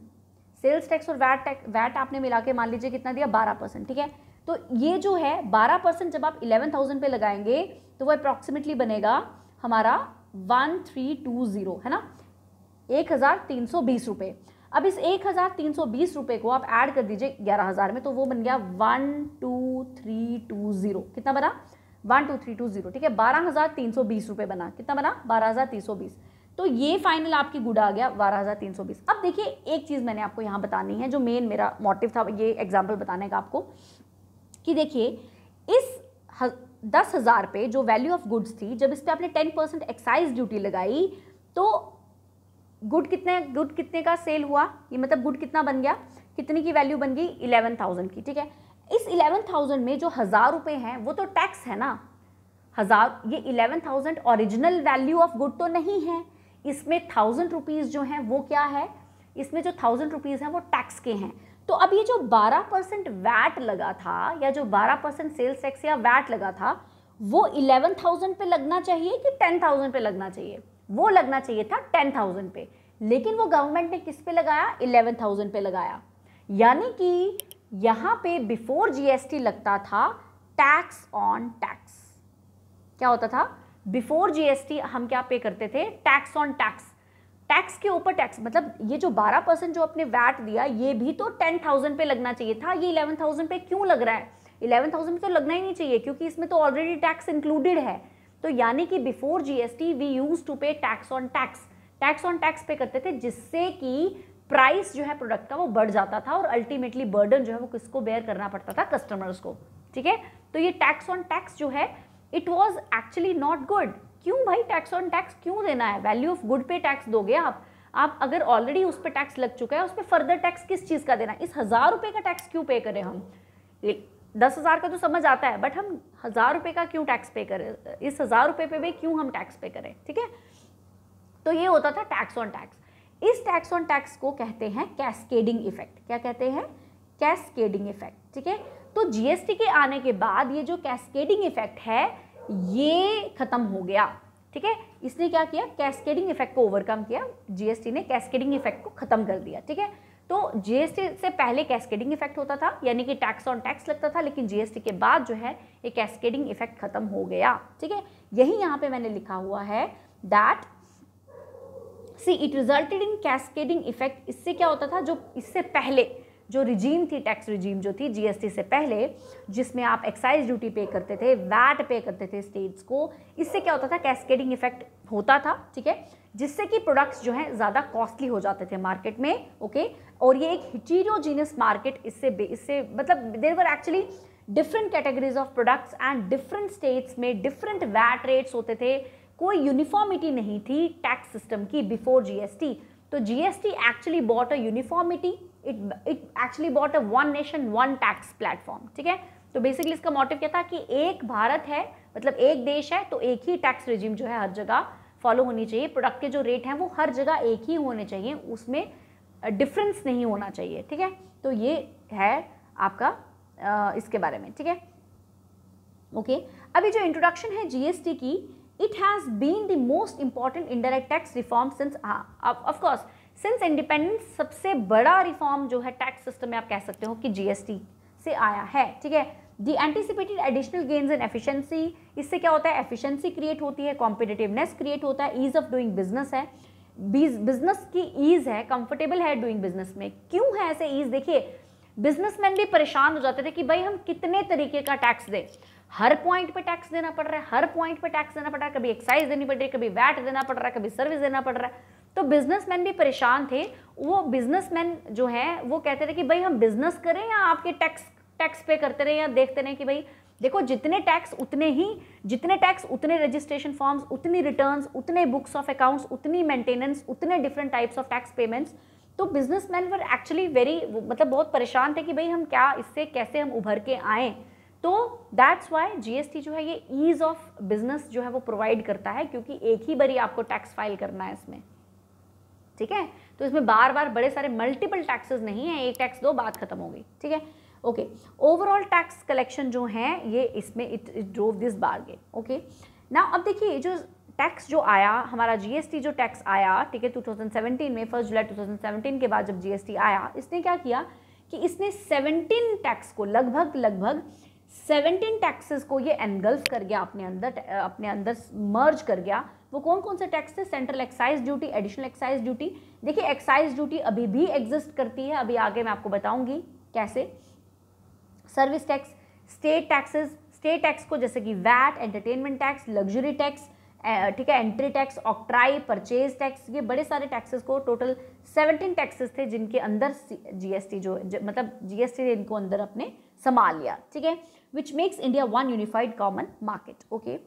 सेल्स टैक्स और वैट टैक्स वैट आपने मिला के मान लीजिए कितना दिया बारह परसेंट ठीक है तो ये जो है बारह परसेंट जब आप इलेवन थाउजेंड पे लगाएंगे तो वो अप्रॉक्सीमेटली बनेगा हमारा वन थ्री टू ज़ीरो है ना एक हज़ार तीन सौ बीस रुपये अब इस एक हज़ार तीन सौ बीस रुपये को आप ऐड कर दीजिए ग्यारह हज़ार में तो वो बन गया one two three two zero कितना बना one two three two zero ठीक है बारह हज़ार तीन सौ बीस रुपये बना कितना बना बारह हज़ार तीन सौ बीस तो ये फाइनल आपकी गुड आ गया बारह हज़ार तीन सौ बीस अब देखिए एक चीज़ मैंने आपको यहाँ बतानी है जो मेन मेरा मोटिव था ये एग्जाम्पल बताने का आपको कि देखिए इस हज, दस हज़ार पे जो वैल्यू ऑफ गुड्स थी जब इस पर आपने टेन परसेंट एक्साइज ड्यूटी लगाई तो गुड कितने गुड कितने का सेल हुआ ये मतलब गुड कितना बन गया कितने की वैल्यू बन गई इलेवन थाउजेंड की ठीक है इस इलेवन थाउजेंड में जो हज़ार रुपये हैं वो तो टैक्स है ना हज़ार ये eleven thousand original value of good तो नहीं है इसमें थाउजेंड रुपीज़ जो हैं वो क्या है इसमें जो थाउजेंड रुपीज़ हैं वो टैक्स के हैं तो अब ये जो बारह परसेंट वैट लगा था या जो बारह परसेंट सेल्स टैक्स या वैट लगा था वो इलेवन थाउजेंड पे लगना चाहिए कि टेन थाउजेंड पे लगना चाहिए वो लगना चाहिए था टेन थाउजेंड पे लेकिन वो गवर्नमेंट ने किस पे लगाया इलेवन थाउजेंड पे लगाया यानी कि यहां पे बिफोर जीएसटी लगता था टैक्स ऑन टैक्स क्या होता था बिफोर जीएसटी हम क्या पे करते थे टैक्स ऑन टैक्स टैक्स के ऊपर टैक्स मतलब ये जो 12 परसेंट जो अपने वैट दिया ये भी तो 10,000 पे लगना चाहिए था ये 11,000 पे क्यों लग रहा है 11,000 पे तो लगना ही नहीं चाहिए क्योंकि इसमें तो ऑलरेडी टैक्स इंक्लूडेड है तो यानी कि before GST we use to pay tax on tax tax on tax pay करते थे जिससे कि प्राइस जो है प्रोडक्ट का वो बढ़ जाता था और अल्टीमेटली बर्डन जो है वो किसको बेयर करना पड़ता था कस्टमर्स को ठीक है तो ये टैक्स ऑन टैक्स जो है it was actually not good क्यों भाई टैक्स ऑन टैक्स क्यों देना है वैल्यू ऑफ गुड पे टैक्स दोगे आप आप अगर ऑलरेडी उस पर टैक्स लग चुका है उस पर फर्दर टैक्स किस चीज़ का देना है इस हज़ार रुपए का टैक्स क्यों पे करें हम दस हज़ार का तो समझ आता है बट हम हज़ार रुपये का क्यों टैक्स पे करें इस हज़ार रुपये पे भी क्यों हम टैक्स पे करें ठीक है तो ये होता था टैक्स ऑन टैक्स इस टैक्स ऑन टैक्स को कहते हैं कैस्केडिंग इफेक्ट क्या कहते हैं कैस्केडिंग इफेक्ट ठीक है तो जीएसटी के आने के बाद ये जो कैस्केडिंग इफेक्ट है ये ख़त्म हो गया ठीक है इसने क्या किया कैस्केडिंग इफेक्ट को ओवरकम किया जीएसटी ने कैस्केडिंग इफेक्ट को ख़त्म कर दिया ठीक है तो जीएसटी से पहले कैस्केडिंग इफेक्ट होता था यानी कि टैक्स ऑन टैक्स लगता था लेकिन जीएसटी के बाद जो है ये कैस्केडिंग इफेक्ट खत्म हो गया ठीक है यही यहाँ पे मैंने लिखा हुआ है that see it resulted in cascading effect इससे क्या होता था जो इससे पहले जो रिजीम थी टैक्स रिजीम जो थी जीएसटी से पहले जिसमें आप एक्साइज ड्यूटी पे करते थे वैट पे करते थे स्टेट्स को इससे क्या होता था कैस्केडिंग इफेक्ट होता था ठीक है जिससे कि प्रोडक्ट्स जो हैं ज़्यादा कॉस्टली हो जाते थे मार्केट में ओके और ये एक हिटीरियोजीनियस मार्केट इससे इससे मतलब there were actually different categories of products and different states में डिफरेंट वैट रेट्स होते थे कोई यूनिफॉर्मिटी नहीं थी टैक्स सिस्टम की बिफोर जीएसटी तो GST actually bought a uniformity it it actually bought a one nation one tax platform ठीक है तो बेसिकली इसका मोटिव क्या था कि एक भारत है मतलब एक देश है तो एक ही टैक्स रिजीम जो है हर जगह फॉलो होनी चाहिए प्रोडक्ट के जो रेट हैं वो हर जगह एक ही होने चाहिए उसमें डिफरेंस नहीं होना चाहिए ठीक है तो ये है आपका इसके बारे में ठीक है ओके अभी जो इंट्रोडक्शन है जीएसटी की it has been the most important indirect tax reform since हाँ अब सिंस इंडिपेंडेंस सबसे बड़ा रिफॉर्म जो है टैक्स सिस्टम में आप कह सकते हो कि जीएसटी से आया है ठीक है the anticipated additional gains in efficiency इससे क्या होता है एफिशिएंसी क्रिएट होती है कॉम्पिटेटिवनेस क्रिएट होता है ईज ऑफ डूइंग बिजनेस है बिजनेस की ईज है कंफर्टेबल है डूइंग बिजनेस में क्यों है ऐसे ईज देखिए बिजनेसमैन भी परेशान हो जाते थे कि भाई हम कितने तरीके का टैक्स दें हर पॉइंट पे टैक्स देना पड़ रहा है हर पॉइंट पे टैक्स देना पड़ रहा है कभी एक्साइज देनी पड़ रही है कभी वैट देना पड़ रहा है कभी सर्विस देना पड़ रहा है तो बिजनेसमैन भी परेशान थे वो बिजनेसमैन जो है वो कहते थे कि भाई हम बिजनेस करें या आपके टैक्स टैक्स पे करते रहे या देखते रहे कि भाई देखो जितने टैक्स उतने ही जितने टैक्स उतने रजिस्ट्रेशन फॉर्म्स उतनी रिटर्न्स उतने बुक्स ऑफ अकाउंट्स उतनी मेंटेनेंस उतने different types of tax payments तो बिजनेसमैन वर एक्चुअली वेरी मतलब बहुत परेशान थे कि भाई हम क्या इससे कैसे हम उभर के आए तो दैट्स वाई जीएसटी जो है ये ईज़ ऑफ बिजनेस जो है वो प्रोवाइड करता है क्योंकि एक ही बारी आपको टैक्स फाइल करना है इसमें ठीक है तो इसमें बार बार बड़े सारे मल्टीपल टैक्सेस नहीं है एक टैक्स दो बात खत्म हो गई ठीक है ओके ओवरऑल टैक्स कलेक्शन जो है ये इसमें it it drove this bargain okay ना अब देखिए जो टैक्स जो आया हमारा जीएसटी जो टैक्स आया ठीक है 2017 में फर्स्ट जुलाई 2017 के बाद जब जीएसटी आया इसने क्या किया कि इसने 17 टैक्स को लगभग लगभग 17 टैक्सेस को ये एनगल्फ कर गया अपने अंदर अपने अंदर मर्ज कर गया वो कौन कौन से टैक्स थे central excise duty additional excise duty देखिए एक्साइज ड्यूटी अभी भी एग्जिस्ट करती है अभी आगे मैं आपको बताऊंगी कैसे service tax state taxes state tax को जैसे कि VAT entertainment tax luxury tax ठीक है entry tax octroi purchase tax ये बड़े सारे टैक्सेस को टोटल सेवनटीन टैक्सेस थे जिनके अंदर जीएसटी जो ज, मतलब जीएसटी ने इनको अंदर अपने संभाल लिया ठीक है which makes India one unified common market okay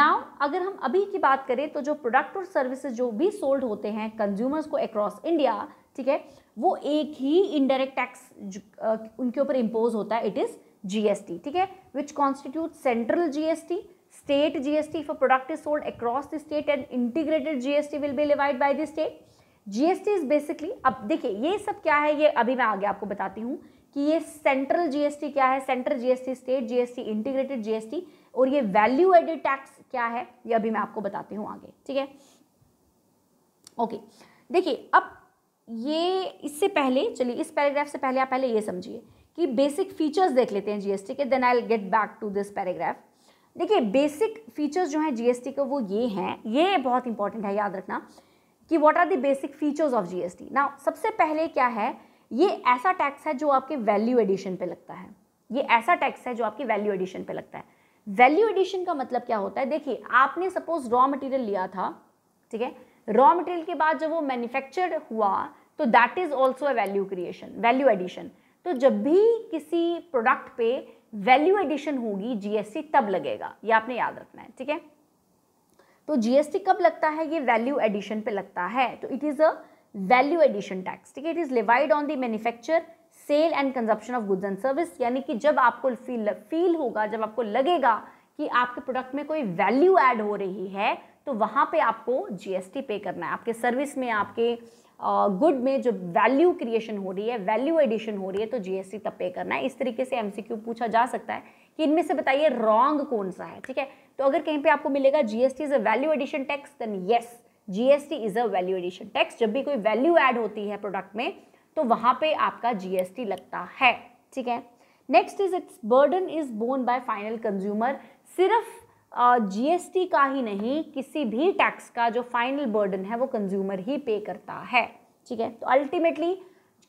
now अगर हम अभी की बात करें तो जो प्रोडक्ट और सर्विसेज जो भी सोल्ड होते हैं कंज्यूमर्स को अक्रॉस इंडिया ठीक है वो एक ही इनडायरेक्ट टैक्स उनके ऊपर इम्पोज होता है इट इज़ जीएसटी ठीक है which constitute central GST state GST if a product is sold across the state and integrated gst will be levied by the state gst is अब देखिए ये सब क्या है ये अभी मैं आगे आपको बताती हूँ कि ये सेंट्रल जीएसटी क्या है central GST state GST integrated GST और ये वैल्यू एडेड टैक्स क्या है ये अभी मैं आपको बताती हूँ आगे ठीक है ओके देखिए अब ये इससे पहले चलिए इस पैराग्राफ से पहले आप पहले ये समझिए कि बेसिक फीचर्स देख लेते हैं जीएसटी के then I get back to this paragraph देखिए बेसिक फीचर्स जो हैं जीएसटी के वो ये हैं ये बहुत इंपॉर्टेंट है याद रखना कि what are the basic features of GST now सबसे पहले क्या है ये ऐसा टैक्स है जो आपके वैल्यू एडिशन पे लगता है ये ऐसा टैक्स है जो आपके वैल्यू एडिशन पे लगता है वैल्यू एडिशन का मतलब क्या होता है देखिए आपने सपोज रॉ मटेरियल लिया था ठीक है रॉ मटेरियल के बाद जब वो मैन्युफैक्चर हुआ तो that is also a value creation value addition तो जब भी किसी प्रोडक्ट पे वैल्यू एडिशन होगी जीएसटी तब लगेगा ये आपने याद रखना है ठीक है तो जीएसटी कब लगता है ये वैल्यू एडिशन पे लगता है तो it is a value addition tax ठीक है it is levied on the manufacture sale and consumption of goods and service यानी कि जब आपको फील फील होगा जब आपको लगेगा कि आपके प्रोडक्ट में कोई वैल्यू एड हो रही है तो वहाँ पे आपको जीएसटी पे करना है आपके सर्विस में आपके गुड में जो वैल्यू क्रिएशन हो रही है वैल्यू एडिशन हो रही है तो जीएसटी तब पे करना है इस तरीके से एमसीक्यू पूछा जा सकता है कि इनमें से बताइए रॉन्ग कौन सा है ठीक है तो अगर कहीं पे आपको मिलेगा GST is a value addition tax then yes GST is a value addition tax जब भी कोई वैल्यू एड होती है प्रोडक्ट में तो वहां पे आपका जीएसटी लगता है ठीक है next is its burden is borne by final consumer सिर्फ जीएसटी का ही नहीं किसी भी टैक्स का जो फाइनल बर्डन है वो कंज्यूमर ही पे करता है ठीक है तो अल्टीमेटली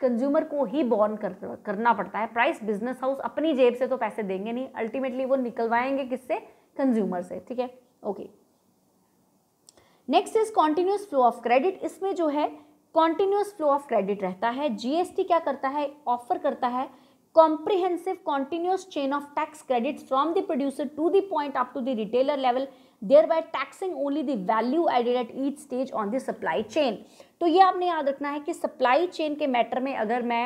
कंज्यूमर को ही बॉर्न कर, करना पड़ता है प्राइस बिजनेस हाउस अपनी जेब से तो पैसे देंगे नहीं अल्टीमेटली वो निकलवाएंगे किससे कंज्यूमर से ठीक है okay next is continuous flow of credit इसमें जो है कॉन्टिन्यूस फ्लो ऑफ क्रेडिट रहता है जीएसटी क्या करता है ऑफर करता है comprehensive continuous chain of tax credits from the producer to the point up to the retailer level thereby taxing only the value added at each stage on the supply chain तो ये आपने याद रखना है कि supply chain के matter में अगर मैं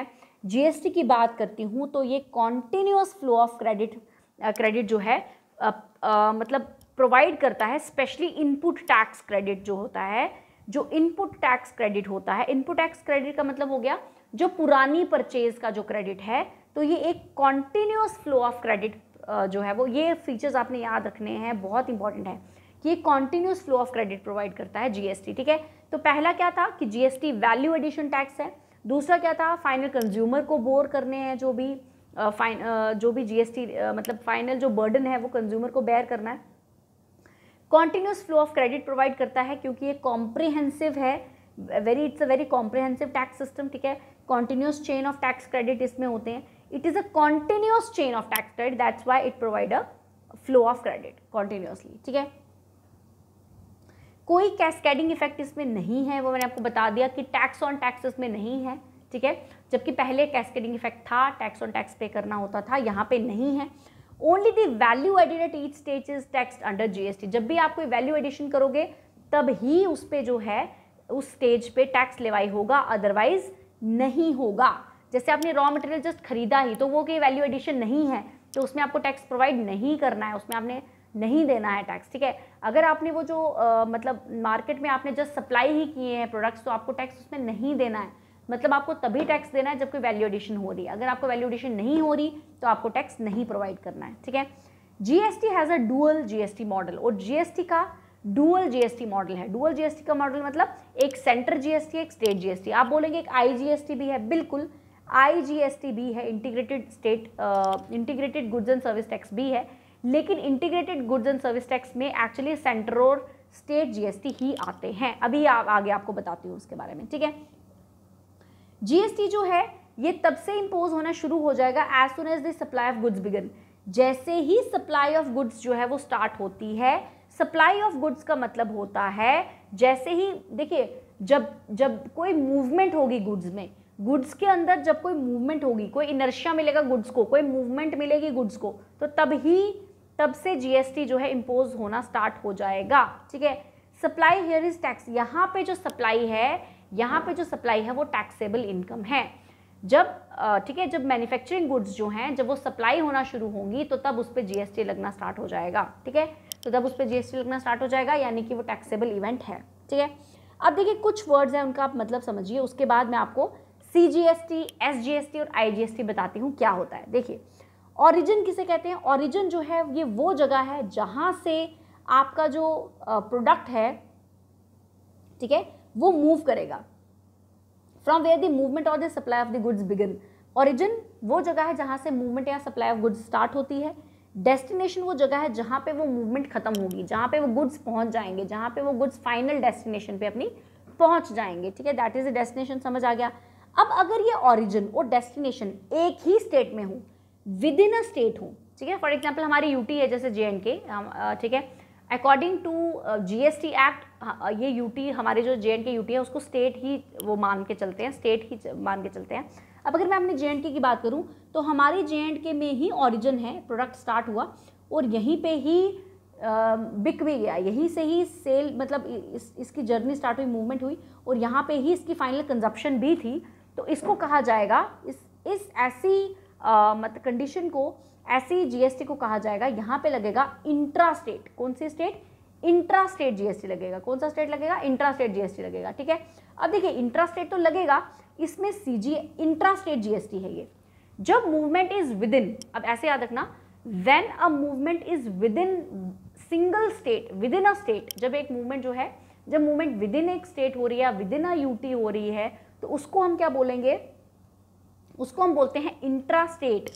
जीएसटी की बात करती हूँ तो ये continuous flow of credit credit जो है आ, आ, मतलब प्रोवाइड करता है स्पेशली इनपुट टैक्स क्रेडिट जो होता है जो इनपुट टैक्स क्रेडिट होता है इनपुट टैक्स क्रेडिट का मतलब हो गया जो पुरानी परचेज का जो क्रेडिट है तो ये एक कॉन्टीन्यूस फ्लो ऑफ क्रेडिट जो है वो ये फीचर्स आपने याद रखने हैं बहुत इंपॉर्टेंट है कि ये continuous flow of credit provide करता है जीएसटी ठीक है तो पहला क्या था कि जीएसटी वैल्यू एडिशन टैक्स है दूसरा क्या था फाइनल कंज्यूमर को बोर करने हैं जो भी फाइन जो भी जीएसटी मतलब फाइनल जो बर्डन है वो कंज्यूमर को बेयर करना है continuous flow of credit provide करता है क्योंकि ये कॉम्प्रिहेंसिव है very it's a very comprehensive tax system ठीक है continuous chain of tax credit इसमें होते हैं it is a continuous chain of tax credit that's why it provide a flow of credit continuously ठीक है कोई कैस्केडिंग इफेक्ट इसमें नहीं है वो मैंने आपको बता दिया कि टैक्स ऑन टैक्स इसमें नहीं है ठीक है जबकि पहले कैस्केडिंग इफेक्ट था टैक्स ऑन टैक्स पे करना होता था यहाँ पे नहीं है only the value added at each stage is tax under GST जब भी आप कोई वैल्यू एडिशन करोगे तब ही उस पर जो है उस स्टेज पे टैक्स लेवाई होगा अदरवाइज नहीं होगा जैसे आपने रॉ मटेरियल जस्ट खरीदा ही तो वो कोई वैल्यू एडिशन नहीं है तो उसमें आपको टैक्स प्रोवाइड नहीं करना है उसमें आपने नहीं देना है टैक्स ठीक है अगर आपने वो जो आ, मतलब मार्केट में आपने जस्ट सप्लाई ही किए हैं प्रोडक्ट्स तो आपको टैक्स उसमें नहीं देना है मतलब आपको तभी टैक्स देना है जब कोई वैल्यू एडिशन हो रही है अगर आपको वैल्यू एडिशन नहीं हो रही तो आपको टैक्स नहीं प्रोवाइड करना है ठीक है GST has a dual GST model और जीएसटी का डुअल जीएसटी मॉडल है डुअल जीएसटी का मॉडल मतलब एक सेंटर जीएसटी एक स्टेट जीएसटी आप बोलेंगे एक आईजीएसटी भी है बिल्कुल आईजीएसटी भी है integrated state integrated goods and service tax भी है लेकिन integrated goods and service tax में एक्चुअली सेंटर और स्टेट जीएसटी ही आते हैं अभी आप आगे आपको बताती हूँ उसके बारे में ठीक है जीएसटी जो है ये तब से इम्पोज होना शुरू हो जाएगा as soon as the supply of goods begin जैसे ही सप्लाई ऑफ गुड्स जो है वो स्टार्ट होती है सप्लाई ऑफ गुड्स का मतलब होता है जैसे ही देखिए जब जब कोई मूवमेंट होगी गुड्स में गुड्स के अंदर जब कोई मूवमेंट होगी कोई इनर्शिया मिलेगा गुड्स को कोई मूवमेंट मिलेगी गुड्स को तो तब ही तब से जीएसटी जो है इम्पोज होना स्टार्ट हो जाएगा ठीक है सप्लाई हेयर इज टैक्स यहाँ पे जो सप्लाई है यहाँ पे जो सप्लाई है वो टैक्सेबल इनकम है जब ठीक है जब मैन्युफैक्चरिंग गुड्स जो हैं जब वो सप्लाई होना शुरू होंगी तो तब उस पर जीएसटी लगना स्टार्ट हो जाएगा ठीक है तो तब उस पर जीएसटी लगना स्टार्ट हो जाएगा यानी कि वो टैक्सेबल इवेंट है ठीक है अब देखिए कुछ वर्ड्स हैं उनका आप मतलब समझिए उसके बाद मैं आपको C G S T S G S T और आई जी एस टी बताती हूँ क्या होता है देखिए ऑरिजिन किसे कहते हैं ऑरिजिन जो है ये वो जगह है जहाँ से आपका जो प्रोडक्ट है ठीक है वो मूव करेगा फ्रॉम वेयर द मूवमेंट और the supply of the goods begin origin वो जगह है जहाँ से मूवमेंट या सप्लाई ऑफ गुड्स स्टार्ट होती है डेस्टिनेशन वो जगह है जहाँ पे वो मूवमेंट खत्म होगी जहाँ पे वो गुड्स पहुँच जाएंगे जहाँ पे वो गुड्स फाइनल डेस्टिनेशन पे अपनी पहुँच जाएंगे ठीक है दैट इज़ द डेस्टिनेशन समझ आ गया अब अगर ये ऑरिजिन और डेस्टिनेशन एक ही स्टेट में हो विद इन अ स्टेट हो ठीक है फॉर एग्जाम्पल हमारी यूटी है जैसे जे एंड के ठीक है अकॉर्डिंग टू जीएसटी एक्ट ये यूटी हमारे जो जे एंड के यूटी है उसको स्टेट ही वो मान के चलते हैं स्टेट ही मान के चलते हैं अब अगर मैं अपने जे एंड के की बात करूँ तो हमारे जे एंड के में ही ऑरिजिन है प्रोडक्ट स्टार्ट हुआ और यहीं पर ही बिक भी गया यहीं से ही सेल मतलब इस, इसकी जर्नी स्टार्ट हुई मूवमेंट हुई और यहाँ पे ही इसकी फाइनल कंजप्शन भी थी तो इसको कहा जाएगा इस इस ऐसी मतलब कंडीशन को ऐसी जीएसटी को कहा जाएगा यहाँ पे लगेगा इंट्रा स्टेट कौन सी स्टेट इंट्रा स्टेट जीएसटी लगेगा कौन सा स्टेट लगेगा इंट्रा स्टेट जीएसटी लगेगा ठीक है अब देखिए इंट्रा स्टेट तो लगेगा इसमें C G intra state GST है ये जब मूवमेंट इज विद इन अब ऐसे याद रखना when a movement is within single state within a state जब एक मूवमेंट जो है जब मूवमेंट विद इन एक स्टेट हो रही है विद इन अ यूटी हो रही है तो उसको हम क्या बोलेंगे उसको हम बोलते हैं इंट्रा स्टेट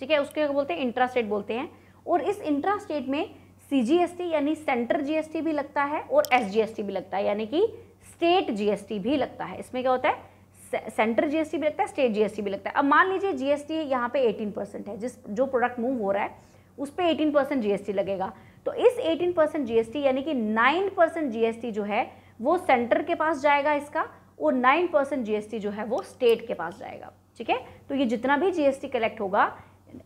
ठीक है उसके बोलते हैं इंट्रा स्टेट बोलते हैं और इस इंट्रा स्टेट में सी यानी सेंटर जीएसटी भी लगता है और एसजीएसटी भी लगता है यानी कि स्टेट जीएसटी भी लगता है इसमें क्या होता है सेंटर जीएसटी भी लगता है स्टेट जीएसटी भी लगता है अब मान लीजिए जीएसटी यहाँ पे 18 परसेंट है जिस जो प्रोडक्ट मूव हो रहा है उस पर एटीन परसेंट जीएसटी लगेगा तो इस 18 परसेंट जीएसटी यानी कि 9 परसेंट जीएसटी जो है वो सेंटर के पास जाएगा इसका वो नाइन परसेंट जीएसटी जो है वो स्टेट के पास जाएगा ठीक है तो ये जितना भी जीएसटी कलेक्ट होगा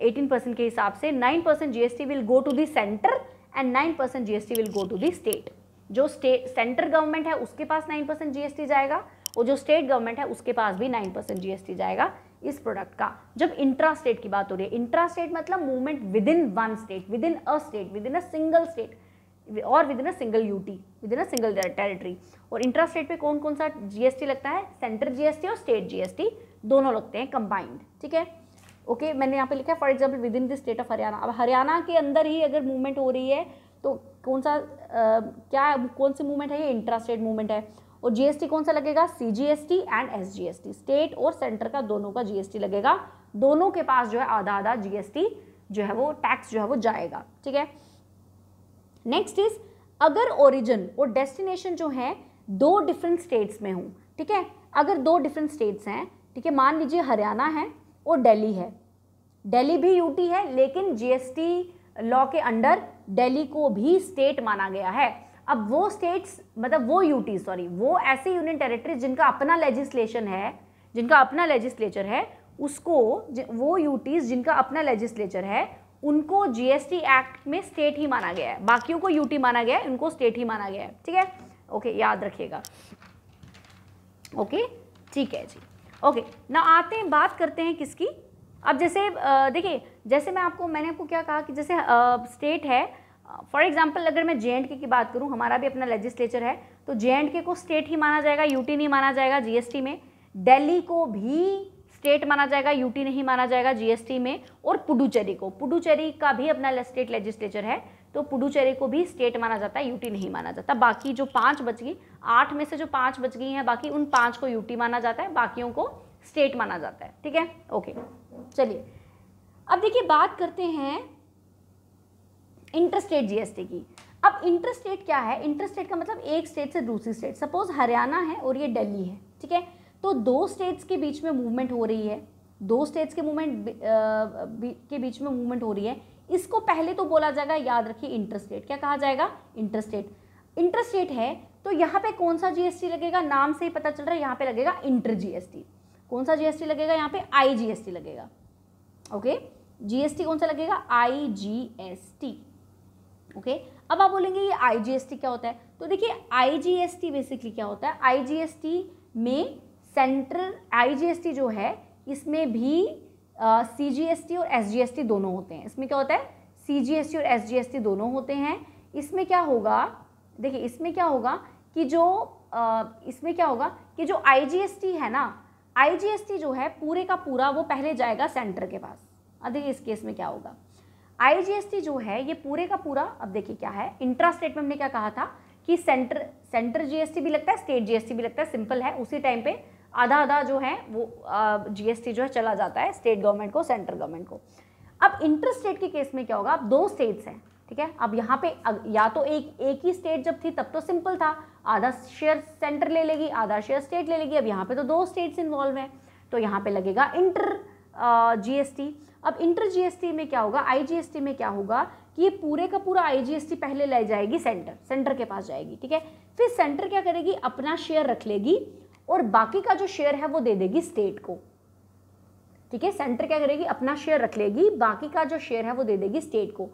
एटीन परसेंट के हिसाब से nine percent GST will go to the centre and nine percent GST will go to the state जो स्टेट सेंटर गवर्नमेंट है उसके पास नाइन परसेंट जीएसटी जाएगा और जो स्टेट गवर्नमेंट है उसके पास भी नाइन परसेंट जीएसटी जाएगा इस प्रोडक्ट का जब इंट्रा स्टेट की बात हो रही है इंट्रा स्टेट मतलब movement within one state within a state within a single state और within a single UT within a single territory और इंट्रा स्टेट पे कौन कौन सा जीएसटी लगता है सेंट्रल जीएसटी और स्टेट जीएसटी दोनों लगते हैं कंबाइंड ठीक है ओके okay, मैंने यहाँ पे लिखा है for example within the state of Haryana अब हरियाणा के अंदर ही अगर मूवमेंट हो रही है तो कौन सा आ, क्या कौन सी मूवमेंट है ये इंट्रा स्टेट मूवमेंट है और जीएसटी कौन सा लगेगा C G S T and S G S T state और सेंटर का दोनों का जीएसटी लगेगा दोनों के पास जो है आधा आधा जीएसटी जो है वो टैक्स जो है वो जाएगा ठीक है नेक्स्ट इज अगर ओरिजिन और डेस्टिनेशन जो है दो डिफरेंट स्टेट्स में हूँ ठीक है अगर दो डिफरेंट स्टेट्स हैं ठीक है मान लीजिए हरियाणा है और दिल्ली है दिल्ली भी यूटी है लेकिन जीएसटी लॉ के अंडर दिल्ली को भी स्टेट माना गया है अब वो स्टेट्स मतलब वो यूटी सॉरी वो ऐसे यूनियन टेरिटरीज जिनका अपना लेजिस्लेशन है जिनका अपना लेजिस्लेचर है उसको वो यूटीज जिनका अपना लेजिस्लेचर है उनको जीएसटी एक्ट में स्टेट ही माना गया है बाकियों को यूटी माना गया है उनको स्टेट ही माना गया है ठीक है ओके याद रखिएगा ओके ठीक है जी ओके ना आते हैं बात करते हैं किसकी अब जैसे देखिए जैसे मैं आपको मैंने आपको क्या कहा कि जैसे स्टेट है फॉर एग्जाम्पल अगर मैं जे एंड के की बात करूं हमारा भी अपना लेजिस्लेचर है तो जे एंड के को स्टेट ही माना जाएगा यूटी नहीं माना जाएगा जीएसटी में दिल्ली को भी स्टेट माना जाएगा यूटी नहीं माना जाएगा जीएसटी में और पुडुचेरी को पुडुचेरी का भी अपना स्टेट लेजिस्लेचर है तो पुडुचेरी को भी स्टेट माना जाता है यूटी नहीं माना जाता बाकी जो पाँच बच गई आठ में से जो पाँच बच गई हैं बाकी उन पाँच को यूटी माना जाता है बाकियों को स्टेट माना जाता है ठीक है ओके चलिए अब देखिए बात करते हैं इंटरस्टेट जीएसटी की अब इंटरस्टेट क्या है इंटरस्टेट का मतलब एक स्टेट से दूसरी स्टेट सपोज हरियाणा है और ये दिल्ली है ठीक है तो दो स्टेट्स के बीच में मूवमेंट हो रही है दो स्टेट्स के मूवमेंट के बीच में मूवमेंट हो रही है इसको पहले तो बोला जाएगा याद रखिए इंटरेस्ट रेट क्या कहा जाएगा इंटरेस्ट रेट इंटरेस्ट रेट है तो यहाँ पे कौन सा जीएसटी लगेगा नाम से ही पता चल रहा है यहाँ पे लगेगा इंटर जीएसटी कौन सा जीएसटी लगेगा यहाँ पे आई जीएसटी लगेगा ओके जीएसटी कौन सा लगेगा आई टी ओके अब आप बोलेंगे ये आई टी क्या होता है तो देखिए आई टी बेसिकली क्या होता है आई टी में सेंट्रल आई टी जो है इसमें भी सी जी एस टी और एस जी एस टी दोनों होते हैं इसमें क्या होता है सी जी एस टी और एस जी एस टी दोनों होते हैं इसमें क्या होगा देखिए इसमें क्या होगा कि जो uh, इसमें क्या होगा कि जो आई जी एस टी है ना आई जी एस टी जो है पूरे का पूरा वो पहले जाएगा सेंटर के पास अब देखिए इस केस में क्या होगा आई जी एस टी जो है ये पूरे का पूरा अब देखिए क्या है इंट्रा स्टेट में हमने क्या कहा था कि सेंटर सेंटर टी भी लगता है स्टेट जी एस टी भी लगता है सिंपल है उसी टाइम पे आधा आधा जो है वो जीएसटी जो है चला जाता है स्टेट गवर्नमेंट को सेंट्रल गवर्नमेंट को अब इंटर स्टेट के केस में क्या होगा अब दो स्टेट्स हैं ठीक है अब यहाँ पे या तो एक एक ही स्टेट जब थी तब तो सिंपल था आधा शेयर सेंटर ले लेगी आधा शेयर स्टेट ले लेगी अब यहाँ पे तो दो स्टेट्स इन्वॉल्व हैं तो यहाँ पे लगेगा इंटर जीएसटी अब इंटर जीएसटी में क्या होगा आईजीएसटी में क्या होगा कि ये पूरे का पूरा आईजीएसटी पहले ले जाएगी सेंटर सेंटर के पास जाएगी ठीक है फिर सेंटर क्या करेगी अपना शेयर रख लेगी और बाकी का जो शेयर है वो दे देगी स्टेट को ठीक है सेंटर क्या करेगी अपना शेयर रख लेगी बाकी का जो शेयर है वो दे देगी स्टेट को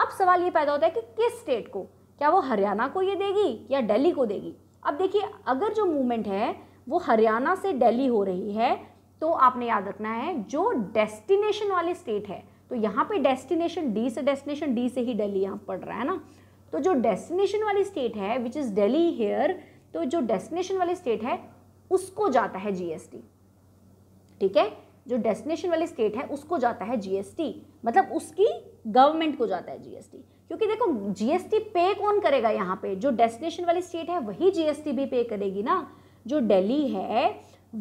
अब सवाल ये पैदा होता है कि किस स्टेट को क्या वो हरियाणा को ये देगी या दिल्ली को देगी अब देखिए अगर जो मूवमेंट है वो हरियाणा से दिल्ली हो रही है तो आपने याद रखना है जो डेस्टिनेशन वाली स्टेट है तो यहाँ पे डेस्टिनेशन डी से डेस्टिनेशन डी से ही दिल्ली यहाँ पड़ रहा है ना तो जो डेस्टिनेशन वाली स्टेट है विच इज़ दिल्ली हेयर तो जो डेस्टिनेशन वाली स्टेट है उसको जाता है जीएसटी ठीक है जो डेस्टिनेशन वाली स्टेट है उसको जाता है जीएसटी मतलब उसकी गवर्नमेंट को जाता है जीएसटी क्योंकि देखो जीएसटी पे कौन करेगा यहाँ पे जो डेस्टिनेशन वाली स्टेट है वही जीएसटी भी पे करेगी ना जो दिल्ली है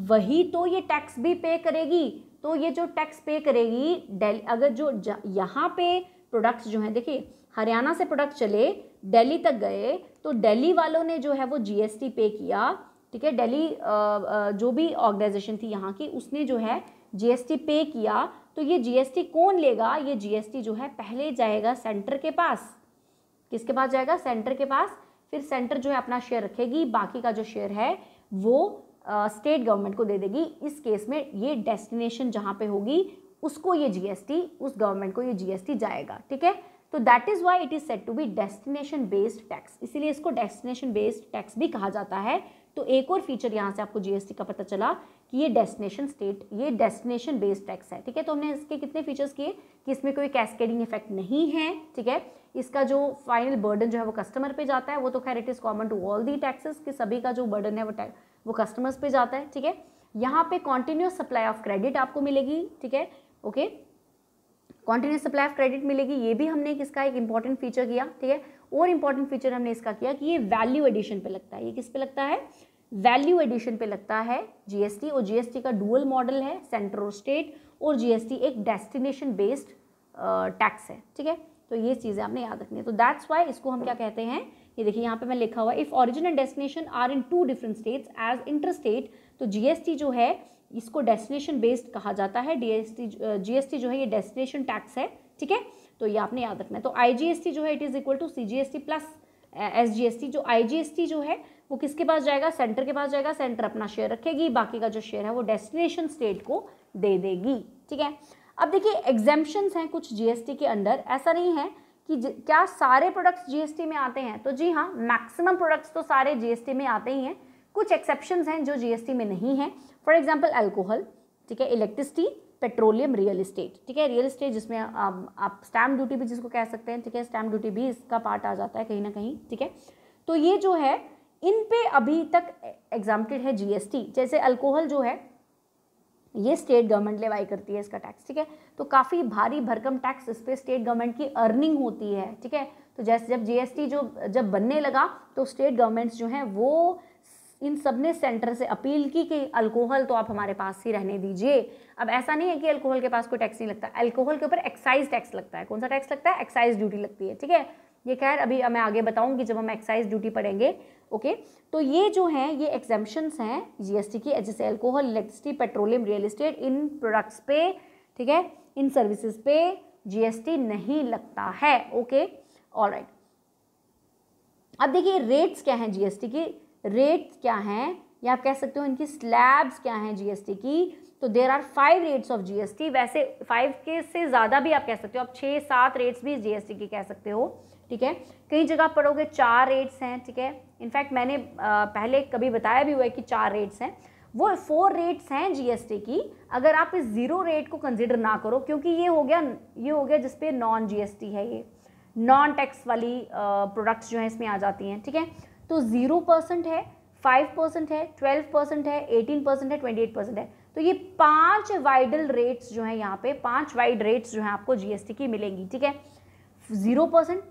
वही तो ये टैक्स भी पे करेगी तो ये जो टैक्स पे करेगी दिल्ली अगर जो यहाँ पे प्रोडक्ट्स जो हैं देखिए हरियाणा से प्रोडक्ट चले दिल्ली तक गए तो दिल्ली वालों ने जो है वो जीएसटी पे किया ठीक है दिल्ली जो भी ऑर्गेनाइजेशन थी यहाँ की उसने जो है जीएसटी पे किया तो ये जीएसटी कौन लेगा ये जीएसटी जो है पहले जाएगा सेंटर के पास किसके पास जाएगा सेंटर के पास फिर सेंटर जो है अपना शेयर रखेगी बाकी का जो शेयर है वो स्टेट गवर्नमेंट को दे देगी इस केस में ये डेस्टिनेशन जहाँ पे होगी उसको ये जीएसटी उस गवर्नमेंट को ये जीएसटी जाएगा ठीक है तो that is why it is set to be destination based tax इसीलिए इसको डेस्टिनेशन बेस्ड टैक्स भी कहा जाता है तो एक और फीचर यहाँ से आपको जीएसटी का पता चला कि ये डेस्टिनेशन स्टेट ये डेस्टिनेशन बेस्ड टैक्स है ठीक है तो हमने इसके कितने फीचर्स किए कि इसमें कोई कैस्केडिंग इफेक्ट नहीं है ठीक है इसका जो फाइनल बर्डन जो है वो कस्टमर पे जाता है वो तो खैर it is common to all the taxes कि सभी का जो बर्डन है वो वो कस्टमर्स पे जाता है ठीक है यहाँ पे कॉन्टिन्यूस सप्लाई ऑफ क्रेडिट आपको मिलेगी ठीक है okay okay? Continuous supply of credit मिलेगी ये भी हमने किसका एक इंपॉर्टेंट फीचर किया ठीक है और इंपॉर्टेंट फीचर हमने इसका किया कि ये वैल्यू एडिशन पे लगता है ये किस पे लगता है वैल्यू एडिशन पे लगता है जीएसटी और जीएसटी का डुअल मॉडल है सेंट्रल और स्टेट और जीएसटी एक डेस्टिनेशन बेस्ड टैक्स है ठीक है तो ये चीज़ें आपने याद रखनी है तो दैट्स वाई इसको हम क्या कहते हैं ये देखिए यहाँ पे मैं लिखा हुआ if original destination are in two different states as inter state तो जीएसटी जो है इसको डेस्टिनेशन बेस्ड कहा जाता है डीएसटी जीएसटी जो है ये डेस्टिनेशन टैक्स है ठीक है तो ये आपने याद रखना है तो आईजीएसटी जो है it is equal to CGST plus SGST जो आईजीएसटी जो है वो किसके पास जाएगा सेंटर के पास जाएगा सेंटर अपना शेयर रखेगी बाकी का जो शेयर है वो डेस्टिनेशन स्टेट को दे देगी ठीक है अब देखिए एग्जाम्पन्स हैं कुछ जीएसटी के अंडर ऐसा नहीं है कि क्या सारे प्रोडक्ट्स जीएसटी में आते हैं तो जी हाँ मैक्सिमम प्रोडक्ट्स तो सारे जीएसटी में आते ही हैं कुछ एक्सेप्शन हैं जो जीएसटी में नहीं हैं फॉर एग्जाम्पल एल्कोहल ठीक है इलेक्ट्रिसिटी पेट्रोलियम रियल इस्टेट ठीक है रियल इस्टेट जिसमें आप, आप स्टैम्प ड्यूटी भी जिसको कह सकते हैं ठीक है स्टैम्प ड्यूटी भी इसका पार्ट आ जाता है कहीं ना कहीं ठीक है तो ये जो है इन पे अभी तक एग्जाम्पल है जीएसटी जैसे अल्कोहल जो है ये स्टेट गवर्नमेंट लेवाई करती है इसका टैक्स ठीक है तो काफ़ी भारी भरकम टैक्स इस पर स्टेट गवर्नमेंट की अर्निंग होती है ठीक है तो जैसे जब जीएसटी जो जब बनने लगा तो स्टेट गवर्नमेंट्स जो हैं वो इन सब ने सेंटर से अपील की कि अल्कोहल तो आप हमारे पास ही रहने दीजिए अब ऐसा नहीं है कि अल्कोहल के पास कोई टैक्स नहीं लगता अल्कोहल के ऊपर एक्साइज टैक्स लगता है कौन सा टैक्स लगता है एक्साइज ड्यूटी लगती है ठीक है ये खैर अभी मैं आगे बताऊंगी जब हम एक्साइज ड्यूटी पढ़ेंगे ओके तो ये जो है ये एग्जाम्शंस हैं जीएसटी की जैसे alcohol electricity petroleum real estate इन प्रोडक्ट्स पे ठीक है इन सर्विसेज पे जीएसटी नहीं लगता है ओके ऑल राइट अब देखिए रेट्स क्या हैं जीएसटी की रेट क्या हैं या आप कह सकते हो इनकी स्लैब्स क्या हैं जीएसटी की तो there are five rates of GST वैसे फाइव के से ज़्यादा भी आप कह सकते हो आप छः सात रेट्स भी जीएसटी की कह सकते हो ठीक है कई जगह पढ़ोगे चार रेट्स हैं ठीक है इनफैक्ट मैंने पहले कभी बताया भी हुआ है कि चार रेट्स हैं वो फोर रेट्स हैं जीएसटी की अगर आप इस ज़ीरो रेट को कंसिडर ना करो क्योंकि ये हो गया ये हो गया जिसपे नॉन जीएसटी है ये नॉन टैक्स वाली प्रोडक्ट्स जो हैं इसमें आ जाती हैं ठीक है तो ज़ीरो परसेंट है फाइव परसेंट है ट्वेल्व परसेंट है एटीन परसेंट है ट्वेंटी एट परसेंट है तो ये पांच वाइडल रेट्स जो है यहाँ पे पांच वाइड रेट्स जो है आपको जीएसटी की मिलेंगी ठीक है zero percent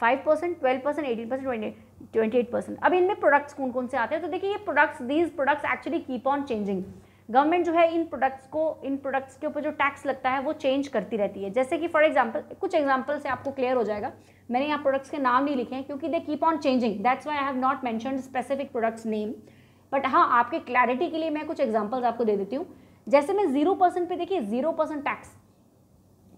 five percent twelve percent eighteen percent twenty eight percent अब इनमें प्रोडक्ट्स कौन कौन से आते हैं तो देखिए ये products these products actually keep on changing government जो है इन प्रोडक्ट्स को इन प्रोडक्ट्स के ऊपर जो टैक्स लगता है वो चेंज करती रहती है जैसे कि फॉर एग्जाम्पल कुछ एग्जाम्पल से आपको क्लियर हो जाएगा मैंने यहाँ प्रोडक्ट्स के नाम नहीं लिखे हैं क्योंकि they keep on changing that's why I have not mention specific products name but हाँ आपके क्लैरिटी के लिए मैं कुछ एग्जाम्पल्स आपको दे देती हूँ जैसे मैं जीरो परसेंट पे देखिए जीरो परसेंट टैक्स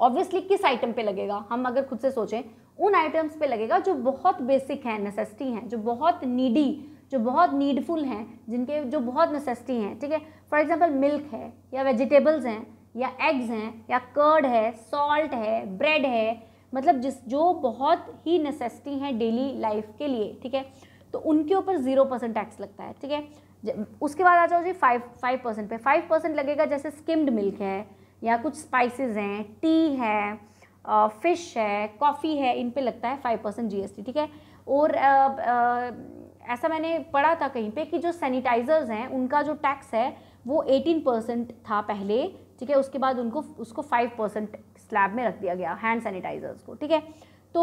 ऑब्वियसली किस आइटम पे लगेगा हम अगर खुद से सोचें उन आइटम्स पे लगेगा जो बहुत बेसिक हैं नेसेसिटी हैं जो बहुत नीडी जो बहुत नीडफुल हैं जिनके जो बहुत नेसेसिटी हैं ठीक है फॉर एग्जाम्पल मिल्क है या वेजिटेबल्स हैं या एग्स हैं या कर्ड है सॉल्ट है ब्रेड है मतलब जिस जो बहुत ही नेसेसिटी हैं डेली लाइफ के लिए ठीक है तो उनके ऊपर जीरो परसेंट टैक्स लगता है ठीक है उसके बाद आ जाओ जी फाइव फाइव परसेंट पे फाइव परसेंट लगेगा जैसे स्किम्ड मिल्क है या कुछ स्पाइसेस हैं टी है फ़िश है कॉफ़ी है इन पे लगता है फाइव परसेंट जी ठीक है और आ, आ, ऐसा मैंने पढ़ा था कहीं पे कि जो सैनिटाइज़र्स हैं उनका जो टैक्स है वो एटीन परसेंट था पहले ठीक है उसके बाद उनको उसको फाइव परसेंट स्लैब में रख दिया गया हैंड सैनिटाइजर्स को ठीक है तो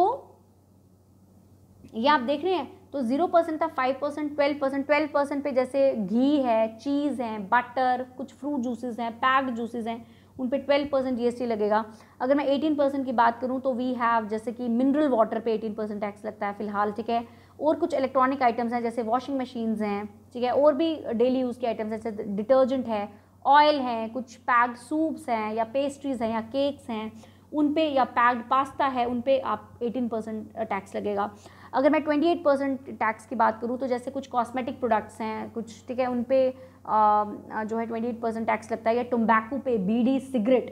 ये आप देख रहे हैं तो जीरो परसेंट था five percent twelve percent twelve percent पे जैसे घी है चीज़ है बटर कुछ फ्रूट जूसेस हैं पैक्ड जूसेस हैं उन पर ट्वेल्व परसेंट जीएसटी लगेगा अगर मैं एटीन परसेंट की बात करूं तो वी हैव जैसे कि मिनरल वाटर पे एटीन परसेंट टैक्स लगता है फिलहाल ठीक है और कुछ इलेक्ट्रॉनिक आइटम्स हैं जैसे वॉशिंग मशीन्स हैं ठीक है और भी डेली यूज़ के आइटम्स हैं जैसे डिटर्जेंट है ऑयल हैं कुछ पैक्ड सूप्स हैं या पेस्ट्रीज़ हैं या केक्स हैं उन पे या पैक्ड पास्ता है उन पे आप 18 परसेंट टैक्स लगेगा अगर मैं 28 परसेंट टैक्स की बात करूँ तो जैसे कुछ कॉस्मेटिक प्रोडक्ट्स हैं कुछ ठीक है उन पे आ, जो है 28 परसेंट टैक्स लगता है या टम्बैकू पे बीडी सिगरेट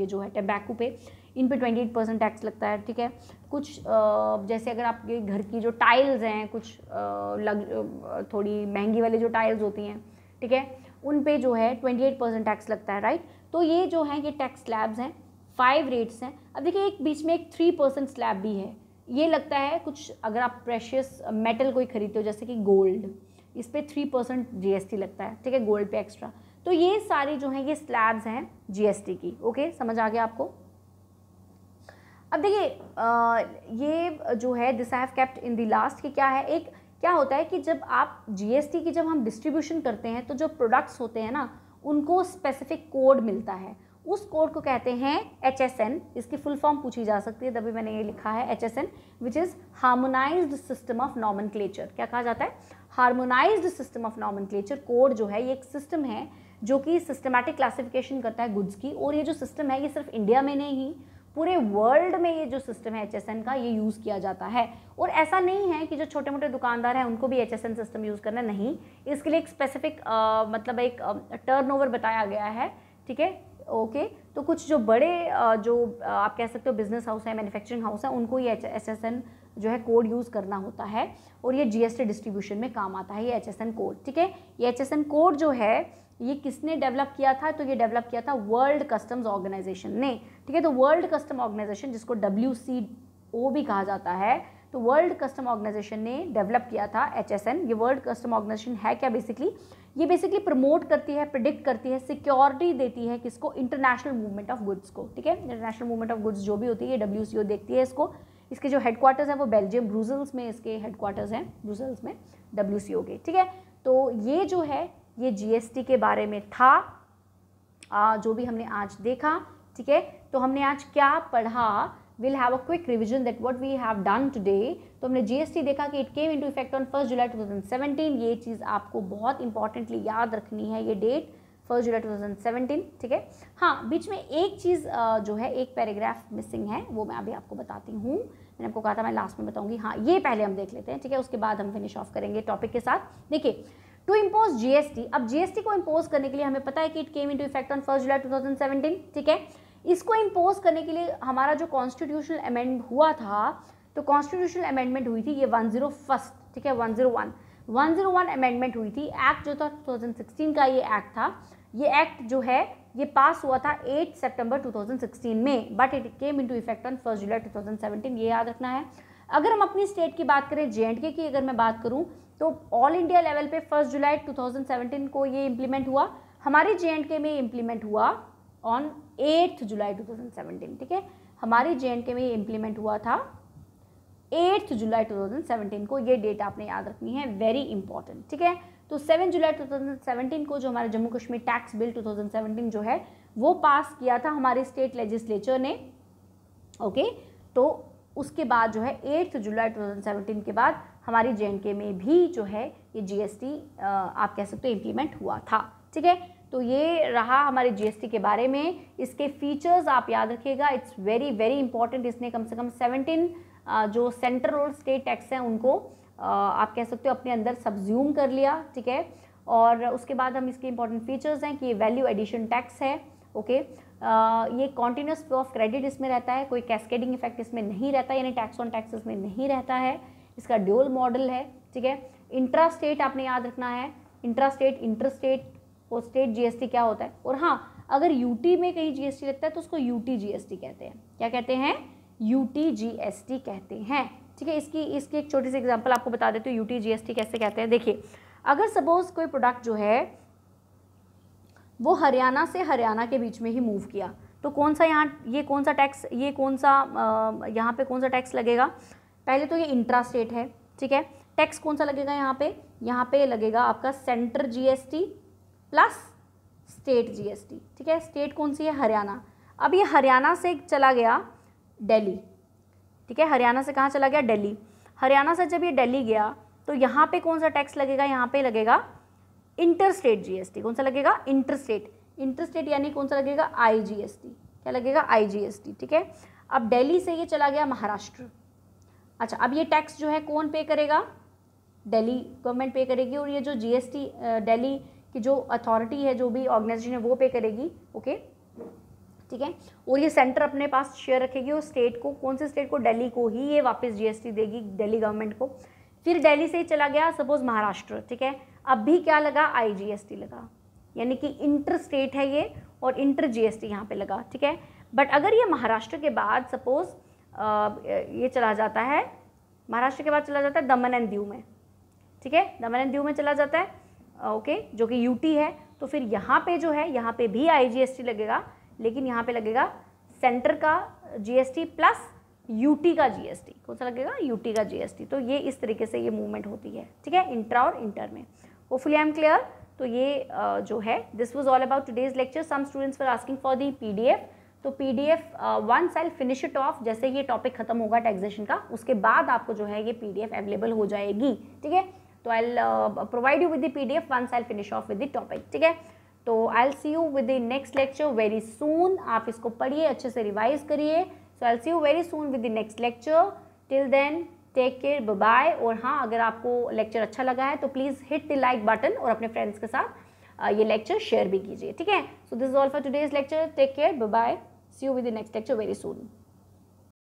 ये जो है टम्बैकू पे इन पे 28 परसेंट टैक्स लगता है ठीक है कुछ आ, जैसे अगर आपके घर की जो टाइल्स हैं कुछ आ, लग थोड़ी महंगी वाली जो टाइल्स होती हैं ठीक है उन पे जो है ट्वेंटी एट परसेंट टैक्स लगता है राइट तो ये जो है ये टैक्स स्लैब्स हैं फाइव रेट्स हैं अब देखिए एक बीच में एक थ्री परसेंट स्लैब भी है ये लगता है कुछ अगर आप प्रेशियस मेटल कोई खरीदते हो जैसे कि गोल्ड इस पर थ्री परसेंट जी लगता है ठीक है गोल्ड पे एक्स्ट्रा तो ये सारी जो हैं ये स्लैब्स हैं जीएसटी की ओके समझ आ गया आपको अब देखिए ये जो है this I have kept in the last कि क्या है एक क्या होता है कि जब आप जीएसटी की जब हम डिस्ट्रीब्यूशन करते हैं तो जो प्रोडक्ट्स होते हैं ना उनको स्पेसिफिक कोड मिलता है उस कोड को कहते हैं एच एस एन इसकी फुल फॉर्म पूछी जा सकती है तभी मैंने ये लिखा है H S N which is harmonise system of nomen क्या कहा जाता है harmonise system of nomen code जो है ये एक सिस्टम है जो कि सिस्टमैटिक क्लासिफिकेशन करता है गुड्स की और ये जो सिस्टम है ये सिर्फ इंडिया में नहीं पूरे वर्ल्ड में ये जो सिस्टम है एच का ये यूज़ किया जाता है और ऐसा नहीं है कि जो छोटे मोटे दुकानदार हैं उनको भी एच सिस्टम यूज़ करना नहीं इसके लिए एक स्पेसिफिक मतलब एक टर्नओवर बताया गया है ठीक है ओके तो कुछ जो बड़े जो आप कह सकते हो बिजनेस हाउस है मैन्युफैक्चरिंग हाउस है उनको ये एच जो है कोड यूज़ करना होता है और ये जीएसटी डिस्ट्रीब्यूशन में काम आता है ये एच कोड ठीक है ये एच कोड जो है ये किसने डेवलप किया था तो ये डेवलप किया था वर्ल्ड कस्टम्स ऑर्गेनाइजेशन ने ठीक है तो वर्ल्ड कस्टम ऑर्गेनाइजेशन जिसको डब्ल्यू सी ओ भी कहा जाता है तो वर्ल्ड कस्टम ऑर्गेनाइजेशन ने डेवलप किया था एच एस एन ये वर्ल्ड कस्टम ऑर्गेनाइजेशन है क्या बेसिकली ये बेसिकली प्रमोट करती है प्रिडिक्ट करती है सिक्योरिटी देती है किसको इंटरनेशनल मूवमेंट ऑफ गुड्स को ठीक है इंटरनेशनल मूवमेंट ऑफ गुड्स जो भी होती है ये डब्ल्यू सी ओ देखती है इसको इसके जो हेडक्वार्टर्स हैं वो बेल्जियम ब्रूजल्स में इसके हेडक्वार्टर्स हैं ब्रूजल्स में डब्ल्यू सी ओ के ठीक है तो ये जो है ये जीएसटी के बारे में था आ, जो भी हमने आज देखा ठीक है तो हमने आज क्या पढ़ा will have a quick revision that what we have done today तो हमने जीएसटी देखा कि it came to effect on first July seventeen ये चीज़ आपको बहुत इंपॉर्टेंटली याद रखनी है ये date first July two thousand seventeen ठीक है हाँ बीच में एक चीज़ जो है एक पैराग्राफ मिसिंग है वो मैं अभी आपको बताती हूँ मैंने आपको कहा था मैं लास्ट में बताऊँगी हाँ ये पहले हम देख लेते हैं ठीक है उसके बाद हम फिनिश ऑफ करेंगे टॉपिक के साथ देखिए टू इम्पोज जीएसटी अब जीएसटी को इम्पोज करने के लिए हमें पता है कि it came to effect on first July two ठीक है इसको इम्पोज करने के लिए हमारा जो कॉन्स्टिट्यूशनल अमेंड हुआ था तो कॉन्स्टिट्यूशनल अमेंडमेंट हुई थी ये वन जीरो फर्स्ट ठीक है one zero one one zero one amendment हुई थी एक्ट जो था टू थाउजेंड सिक्सटीन का ये एक्ट था ये एक्ट जो है ये पास हुआ था eight September two thousand sixteen में but it came to effect on first July two thousand seventeen ये याद रखना है अगर हम अपनी स्टेट की बात करें जे एंड के की अगर मैं बात करूँ तो ऑल इंडिया लेवल पे फर्स्ट जुलाई 2017 को ये इम्प्लीमेंट हुआ हमारे जे एंड के में इम्प्लीमेंट हुआ ऑन एट्थ जुलाई 2017 ठीक है हमारे जे एंड के में इम्प्लीमेंट हुआ था एट्थ जुलाई 2017 को ये डेट आपने याद रखनी है वेरी इंपॉर्टेंट ठीक है तो सेवन जुलाई 2017 को जो हमारे जम्मू कश्मीर टैक्स बिल 2017 जो है वो पास किया था हमारे स्टेट लेजिस्लेचर ने ओके तो उसके बाद जो है एट्थ जुलाई 2017 के बाद हमारी जे में भी जो है ये जीएसटी आप कह सकते हो इम्प्लीमेंट हुआ था ठीक है तो ये रहा हमारे जीएसटी के बारे में इसके फीचर्स आप याद रखिएगा इट्स वेरी वेरी इंपॉर्टेंट इसने कम से कम सेवनटीन जो सेंट्रल और स्टेट टैक्स हैं उनको आप कह सकते हो अपने अंदर सब्ज्यूम कर लिया ठीक है और उसके बाद हम इसके इंपॉर्टेंट फीचर्स हैं कि ये वैल्यू एडिशन टैक्स है ओके okay? uh, ये कॉन्टीन्यूस फ्लो ऑफ क्रेडिट इसमें रहता है कोई कैस्केडिंग इफेक्ट इसमें नहीं रहता यानी टैक्स ऑन टैक्स इसमें नहीं रहता है इसका ड्यूल मॉडल है ठीक है इंट्रा स्टेट आपने याद रखना है इंट्रा स्टेट इंटर स्टेट और स्टेट जीएसटी क्या होता है और हाँ अगर यूटी में कहीं जीएसटी लगता है तो उसको यूटी जीएसटी कहते हैं क्या कहते हैं यूटी जीएसटी कहते हैं ठीक है इसकी इसकी एक छोटी सी एग्जाम्पल आपको बता देती हूँ यूटी जीएसटी कैसे कहते हैं देखिए अगर सपोज कोई प्रोडक्ट जो है वो हरियाणा से हरियाणा के बीच में ही मूव किया तो कौन सा यहाँ ये कौन सा टैक्स ये कौन सा यहाँ पे कौन सा टैक्स लगेगा पहले तो ये इंट्रा स्टेट है ठीक है टैक्स कौन सा लगेगा यहाँ पे यहाँ पे लगेगा आपका centre GST plus state GST ठीक है स्टेट कौन सी है हरियाणा अब ये हरियाणा से चला गया दिल्ली ठीक है हरियाणा से कहाँ चला गया दिल्ली हरियाणा से जब ये दिल्ली गया तो यहाँ पे कौन सा टैक्स लगेगा यहाँ पे लगेगा इंटर स्टेट जीएसटी कौन सा लगेगा इंटर स्टेट इंटर स्टेट यानी कौन सा लगेगा टी क्या लगेगा टी ठीक है अब दिल्ली से ये चला गया महाराष्ट्र अच्छा अब ये टैक्स जो है कौन पे करेगा दिल्ली गवर्नमेंट पे करेगी और ये जो जीएसटी दिल्ली की जो अथॉरिटी है जो भी ऑर्गेनाइजेशन है वो पे करेगी ओके ठीक है और ये सेंटर अपने पास शेयर रखेगी और स्टेट को कौन से स्टेट को दिल्ली को ही ये वापस जीएसटी देगी दिल्ली गवर्नमेंट को फिर दिल्ली से चला गया सपोज महाराष्ट्र ठीक है अब भी क्या लगा टी लगा यानी कि इंटर स्टेट है ये और इंटर जीएसटी यहाँ पे लगा ठीक है बट अगर ये महाराष्ट्र के बाद सपोज़ ये चला जाता है महाराष्ट्र के बाद चला जाता है दमन एंड दीव में ठीक है दमन एंड दीव में चला जाता है ओके जो कि यूटी है तो फिर यहाँ पे जो है यहाँ पे भी आईजीएसटी लगेगा लेकिन यहाँ पे लगेगा सेंटर का जीएसटी प्लस यूटी का जीएसटी कौन सा लगेगा यूटी का जीएसटी तो ये इस तरीके से ये मूवमेंट होती है ठीक है इंट्रा और इंटर में होपफुली आई एम क्लियर तो ये जो है this was all about today's lecture some students for asking for the P तो PDF once I'll finish it off जैसे ये टॉपिक खत्म होगा टैक्सेशन का उसके बाद आपको जो है ये पीडीएफ अवेलेबल हो जाएगी ठीक है तो I'll provide you with the PDF once I'll finish off with the topic ठीक है तो I'll see you with the next lecture very soon आप इसको पढ़िए अच्छे से रिवाइज करिए so I'll see you very soon with the next lecture till then take care bye और हाँ अगर आपको लेक्चर अच्छा लगा है तो please hit the like button और अपने फ्रेंड्स के साथ uh, ये लेक्चर शेयर भी कीजिए ठीक है so this is all for today's lecture take care bye See you with the next lecture very soon.